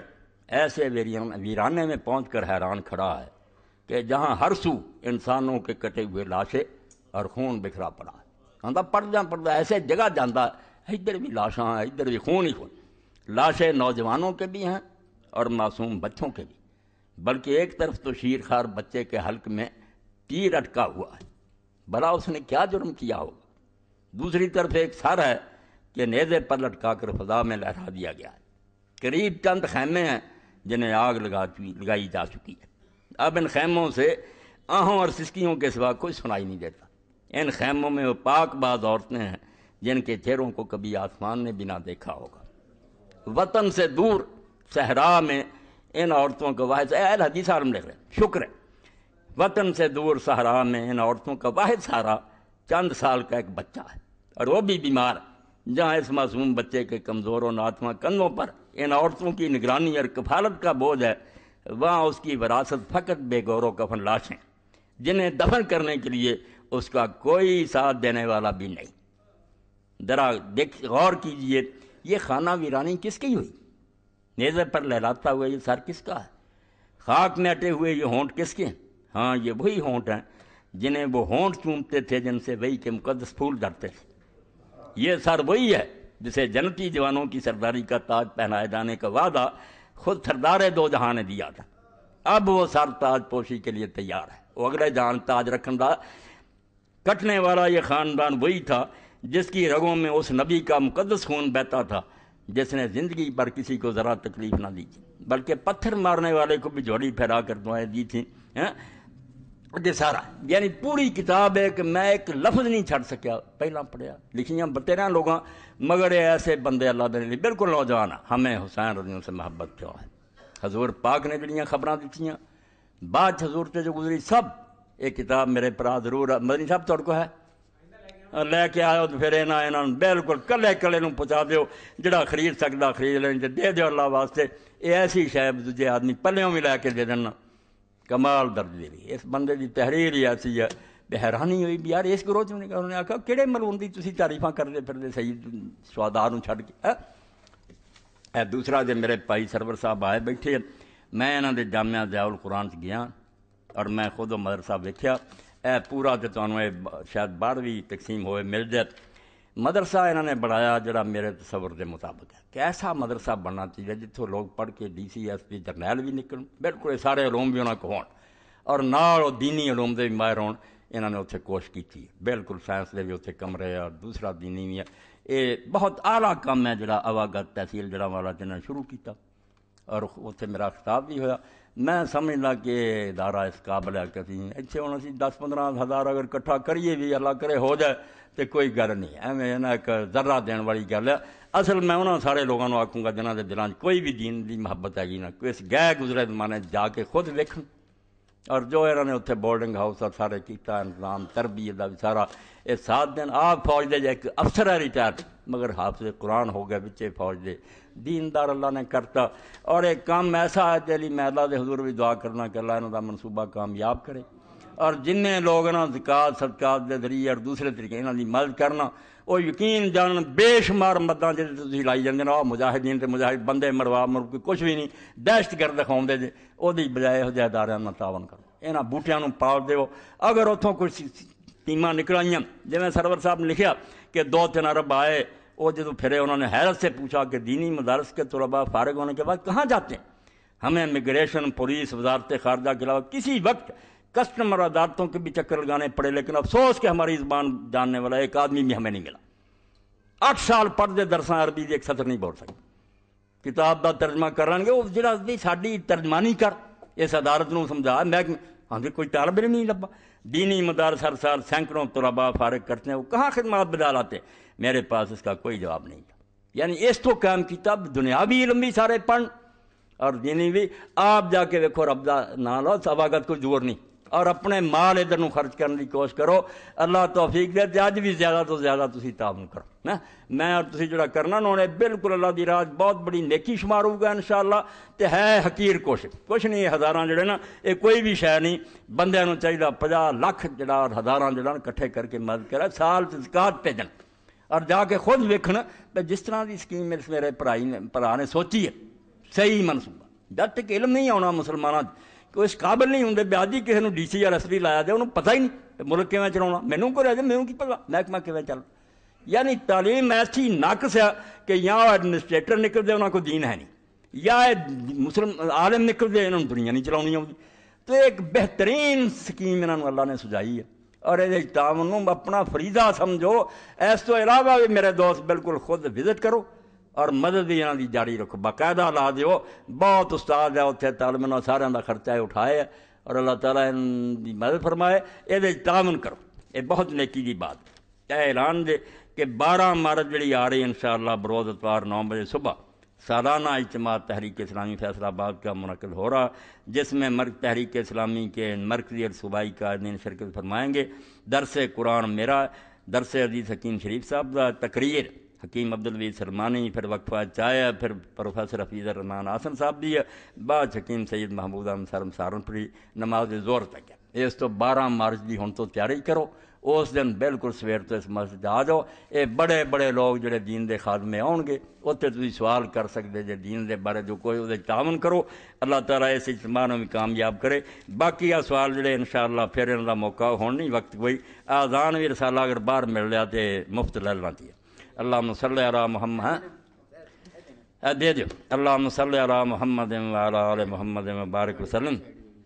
Speaker 1: ایسے ویرانے میں پہنچ کر حیران کھڑا ہے کہ جہاں ہر سو انسانوں کے کٹے ہوئے لاشیں اور خون بکھرا پڑا آندہ ہاں پردہ پردہ ایسے جگہ جانا ہے ادھر بھی لاشاں ہیں ادھر بھی خون ہی خون لاشیں نوجوانوں کے بھی ہیں اور معصوم بچوں کے بھی بلکہ ایک طرف تو شیرخوار بچے کے حلق میں تیر اٹکا ہوا ہے بھلا اس نے کیا جرم کیا ہوگا دوسری طرف ایک سر ہے کہ نیزے پر لٹکا کر فضا میں لہرا دیا گیا ہے قریب چند خیمے ہیں جنہیں آگ لگا لگائی جا چکی ہے اب ان خیموں سے آہوں اور سسکیوں کے سوا کوئی سنائی نہیں دیتا ان خیموں میں وہ پاک باز عورتیں ہیں جن کے چہروں کو کبھی آسمان نے بنا دیکھا ہوگا وطن سے دور صحرا میں ان عورتوں کا واحد اہل حدیث لکھ رہے ہیں شکر ہے وطن سے دور صحرا میں ان عورتوں کا واحد سارا چند سال کا ایک بچہ ہے اور وہ بھی بیمار جہاں اس معصوم بچے کے کمزور و ناتواں کندھوں پر ان عورتوں کی نگرانی اور کفالت کا بوجھ ہے وہاں اس کی وراثت فقط بے گورو لاش ہیں جنہیں دفن کرنے کے لیے اس کا کوئی ساتھ دینے والا بھی نہیں درا دیکھ غور کیجئے یہ خانہ ویرانی کس کی ہوئی نیزر پر لہلاتا ہوا یہ سر کس کا ہے خاک میں اٹے ہوئے یہ ہونٹ کس کے ہاں یہ وہی ہونٹ ہیں جنہیں وہ ہونٹ چومتے تھے جن سے وہی کے مقدس پھول ڈرتے تھے یہ سر وہی ہے جسے جنتی جوانوں کی سرداری کا تاج پہنائے جانے کا وعدہ خود سردار دو جہاں نے دیا تھا اب وہ سر تاج پوشی کے لیے تیار ہے وہ اگلے جہان تاج رکھن دا کٹنے والا یہ خاندان وہی تھا جس کی رگوں میں اس نبی کا مقدس خون بہتا تھا جس نے زندگی پر کسی کو ذرا تکلیف نہ دی بلکہ پتھر مارنے والے کو بھی جھوڑی پھیرا کر دعائیں دی تھیں ہاں؟ دے سارا یعنی پوری کتاب ہے کہ میں ایک لفظ نہیں چھڑ سکیا پہلا پڑھیا لکھیاں بتانا لوگاں مگر ایسے بندے اللہ لیے بالکل نوجوان ہمیں حسین رضیوں سے محبت کیوں ہے حضور پاک نے جڑیاں خبروں دکھا بعد چضورت جو گزری سب یہ کتاب میرے پرا ضرور مدنی صاحب تر کو ہے لے کے تو پھر یہاں یہاں بالکل کلے کلے نو پہنچا جڑا خرید سکتا خرید دے دیو اللہ واسطے یہ ایسی شاید دوجے آدمی پہلے بھی لے کے دے کمال درد دے رہی اس بندے دی تحریر ایسی ہے یار اس گروہ چیزیں آخر کہہے ملو کی تصویر تاریفاں کرتے پھر صحیح سواد چکے ہاں؟ دوسرا جب میرے پائی سرور صاحب آئے بیٹھے میں جامعہ زیال قرآن چیاں اور میں خود احمد صاحب دیکھا ہے پورا تو تمہیں شاید باروی تقسیم ہوئے مل جائے مدرسہ انہوں نے بنایا جڑا میرے تصور دے مطابق ہے کہ ایسا مدرسہ بننا چاہیے جتوں لوگ پڑھ کے ڈی سی ایس پی جرنیل بھی نکل بالکل سارے علوم بھی انہوں کو ہو دینی علوم دے بھی ماہر انہوں نے اتنے کوشش کی بالکل سائنس دے بھی اتنے کمرے اور دوسرا دینی بھی ہے یہ بہت اعلیٰ کام ہے جڑا اواگت تحصیل جڑا والا جنہیں شروع کیتا اور میرا خطاب بھی ہویا میں سمجھنا کہ ادارہ اس قابل ہے کہ اچھے ہوں دس پندرہ ہزار اگر کٹھا کریے بھی اللہ کرے ہو جائے تو کوئی گھر نہیں اویلا ایک ذرہ دین والی گل ہے اصل میں انہوں سارے لوگوں کو آخوں گا جنہیں دلانچ کوئی بھی دین کی محبت ہے جی نہ اس گئے گزرے زمانے جا کے خود لکھ اور جو یہاں نے اتنے بورڈنگ ہاؤس اور سارے کیتا انتظام تربیت کا بھی سارا یہ سات دین آپ فوج دے جائے کے افسر ہے ریٹائر مگر حافظ قرآن ہو گئے بچے فوج دے دیندار اللہ نے کرتا اور ایک کام ایسا ہے جی میں اللہ دے حضور بھی دعا کرنا کہ اللہ انہوں کا منصوبہ کامیاب کرے اور جن لوگ نا زکات صدقات کے ذریعے اور دوسرے طریقے دی مدد کرنا یقین بے شمار کر مدد لائی جاؤ مجاہدین مجاہد بندے مروا کوئی کچھ بھی نہیں دہشت گرد دکھاؤں جی وہی بجائے یہ تعاون کرو کرنا بوٹیاں پال دوں اگر اتوں کچھ ٹیمان نکل آئی جی میں سرور صاحب نے لکھا کہ دو تین ارب آئے وہ جدو پھرے انہوں نے حیرت سے پوچھا کہ دینی مدارس کے تور فارغ ہونے کے بعد کہاں جاتے ہیں ہمیں امیگریشن پولیس وزارت خارجہ کے علاوہ کسی وقت کسٹمر عدالتوں کے بھی چکر لگانے پڑے لیکن افسوس کہ ہماری زبان جاننے والا ایک آدمی بھی ہمیں نہیں ملا اٹھ سال پڑھتے درساں عربی ایک سطر نہیں بول سکتے کتاب کا ترجمہ کر سا ترجمانی کر اس عدالت نو سمجھا میں ہمیں ہاں جی، کوئی طالب نہیں لبا دینی مدار سر سال سینکڑوں تو فارغ کرتے ہیں وہ کہاں خدمات بدا لاتے میرے پاس اس کا کوئی جواب نہیں تھا یعنی اس تو قائم کیا دنیا بھی سارے پڑھ اور دینی بھی آپ جا کے دیکھو دا نہ لو سواگت کو زور نہیں اور اپنے مال ادھر خرچ کرنے کی کوشش کرو اللہ توفیق دے تے اج بھی زیادہ تو زیادہ تسی تعاون کرو نا میں اور تسی جڑا کرنا نے بالکل اللہ دی راج بہت بڑی نیکی شمار ہوگا انشاءاللہ تے ہے حقیر کوشش کچھ نہیں ہزاراں جڑے نا اے کوئی بھی شے نہیں بندے نو چاہیے لاکھ جڑا اور ہزاراں جڑا اکٹھے کر کے مدد کرے سال چکاہ پیجن اور جا کے خود ویکھن تے جس طرح میرے بھرائی نے بھرا نے سوچی ہے صحیح منسوبہ جت علم نہیں آنا مسلمانوں تو اس قابل نہیں ہوندے بہت جی کسی نے ڈی سی والد لایا جائے انہوں پتہ ہی نہیں ملک کم چلا مینوں کو ریا جائے میرے کی پتا محکمہ کبھی چل یعنی تعلیم ایسی ناقص ہے کہ یہاں ایڈمنسٹریٹر نکل دے انہوں کو دین ہے نہیں یا مسلم عالم نکل دے انہوں دنیا نہیں چلا تو ایک بہترین سکیم انہوں اللہ نے سجائی ہے اور یہ اپنا فریضہ سمجھو اس تو علاوہ بھی میرے دوست بالکل خود وزٹ کرو اور مدد بھی دی جاری رکھو باقاعدہ لا دیو بہت استاد ہے اتنے طالب سارے سارا خرچہ اٹھایا اور اللہ تعالیٰ مدد فرمائے یہ تعاون کرو یہ بہت نیکی کی بات یہ اعلان دے کہ بارہ مارچ جڑی آ رہی ہے ان شاء اللہ بروز اتوار نو بجے صبح سالانہ اجتماع تحریک اسلامی فیصلہ آباد کا منعقد ہو رہا جس میں مرک تحریک اسلامی کے مرکزی اور کا قائدین شرکت فرمائیں گے درس قرآن میرا درس عزیز حکیم شریف صاحب کا تقریر حکیم عبد البی سرمانی پھر وقفہ چایا پھر پروفیسر حفیظ الرحمان آسن صاحب بھی ہے بعد حکیم سید محمود احمر سارنپری نماز زور تک ہے اس تو بارہ مارچ دی ہوں تو تیاری کرو اس دن بالکل سویر تو اس مسجد آ جاؤ یہ بڑے بڑے لوگ جڑے دین دے خادمے آؤ گے اتنے تھی سوال کر سکتے جے دین دے بارے جو کوئی وہ تعاون کرو اللہ تعالیٰ اجتماع میں کامیاب کرے باقی آ سوال جڑے انشاءاللہ اللہ پھر ان کا موقع ہونے نہیں وقت کوئی آزان بھی رسالہ اگر باہر مل رہا تو مفت لے چاہیے اللہ مسل آرام محمد دے دیو اللہ صلی علی محمد محمد مبارک وسلم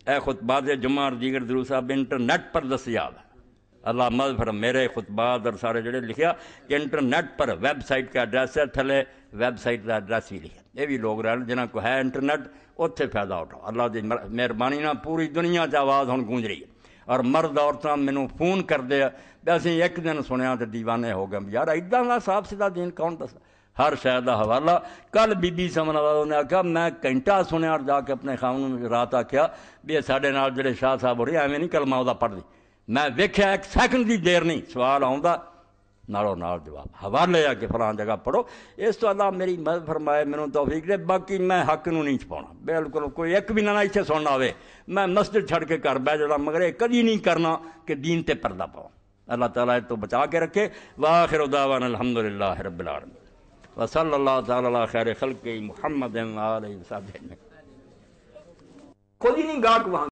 Speaker 1: اے خطبات جمعہ دیگر دلو صاحب انٹرنیٹ پر دستیاب ہے اللہ فرم میرے خطبات اور سارے جڑے لکھیا کہ انٹرنیٹ پر ویب سائٹ کا ایڈریس ہے تھلے ویب سائٹ کا ایڈریس ہی لکھیا یہ بھی لوگ رہن جنہاں کو ہے انٹرنیٹ اتھے اتحاد اٹھاؤ اللہ دی مہربانی نہ پوری دنیا آواز ہون گونج رہی ہے اور مرد عورتیں مینو فون کرد ਤੇ ਅਸੀਂ ਇੱਕ ਦਿਨ ਸੁਣਿਆ ਤੇ دیਵਾਨੇ ਹੋ ਗਏ ਯਾਰ ਇਦਾਂ ਦਾ ਸਾਫ ਸਿੱਧਾ ਦੀਨ ਕੌਣ ਦੱਸ ਹਰ ਸ਼ਾਇਦ ਦਾ ਹਵਾਲਾ ਕੱਲ ਬੀਬੀ ਸਮਨਵਾਲਾ ਉਹਨੇ ਆਖਿਆ ਮੈਂ ਘੰਟਾ ਸੁਣਿਆ ਔਰ ਜਾ ਕੇ ਆਪਣੇ ਖਾਮ ਨੂੰ ਰਾਤ ਆਖਿਆ ਵੀ ਇਹ ਸਾਡੇ ਨਾਲ ਜਿਹੜੇ ਸ਼ਾਹ ਸਾਹਿਬ ਹੋ ਰਹੇ ਐਵੇਂ ਨਹੀਂ ਕਲਮਾ ਉਹਦਾ ਪੜਦੀ ਮੈਂ ਵੇਖਿਆ ਇੱਕ ਸੈਕਿੰਡ ਦੀ ਦੇਰ ਨਹੀਂ ਸਵਾਲ ਆਉਂਦਾ ਨਾਲੋਂ ਨਾਲ ਜਵਾਬ ਹਵਾਲੇ ਆ ਕੇ ਫਰਾਂ ਜਗ੍ਹਾ ਪੜੋ ਇਸ ਤੋਂ ਅੱਲਾ ਮੇਰੀ ਮਦਦ ਫਰਮਾਏ ਮੈਨੂੰ ਤੌਫੀਕ ਦੇ ਬਾਕੀ ਮੈਂ ਹੱਕ ਨੂੰ ਨਹੀਂ ਛਪਾਉਣਾ ਬਿਲਕੁਲ ਕੋਈ ਇੱਕ ਵੀ ਨਾ ਇੱਥੇ ਸੁਣਨਾ ਹੋਵੇ ਮੈਂ ਮਸਜਿਦ ਛੱਡ ਕੇ ਘਰ ਬਹਿ ਜਾਣਾ ਮਗਰੇ ਕਦੀ ਨਹੀਂ ਕਰਨਾ ਕਿ دین ਤੇ ਪਰਦਾ ਪਾਵਾਂ اللہ تعالیٰ تو بچا کے رکھے وآخر دعوان الحمدللہ رب العالم وصل اللہ تعالیٰ خیر خلق محمد علیہ وسلم کوئی نہیں گاک وہاں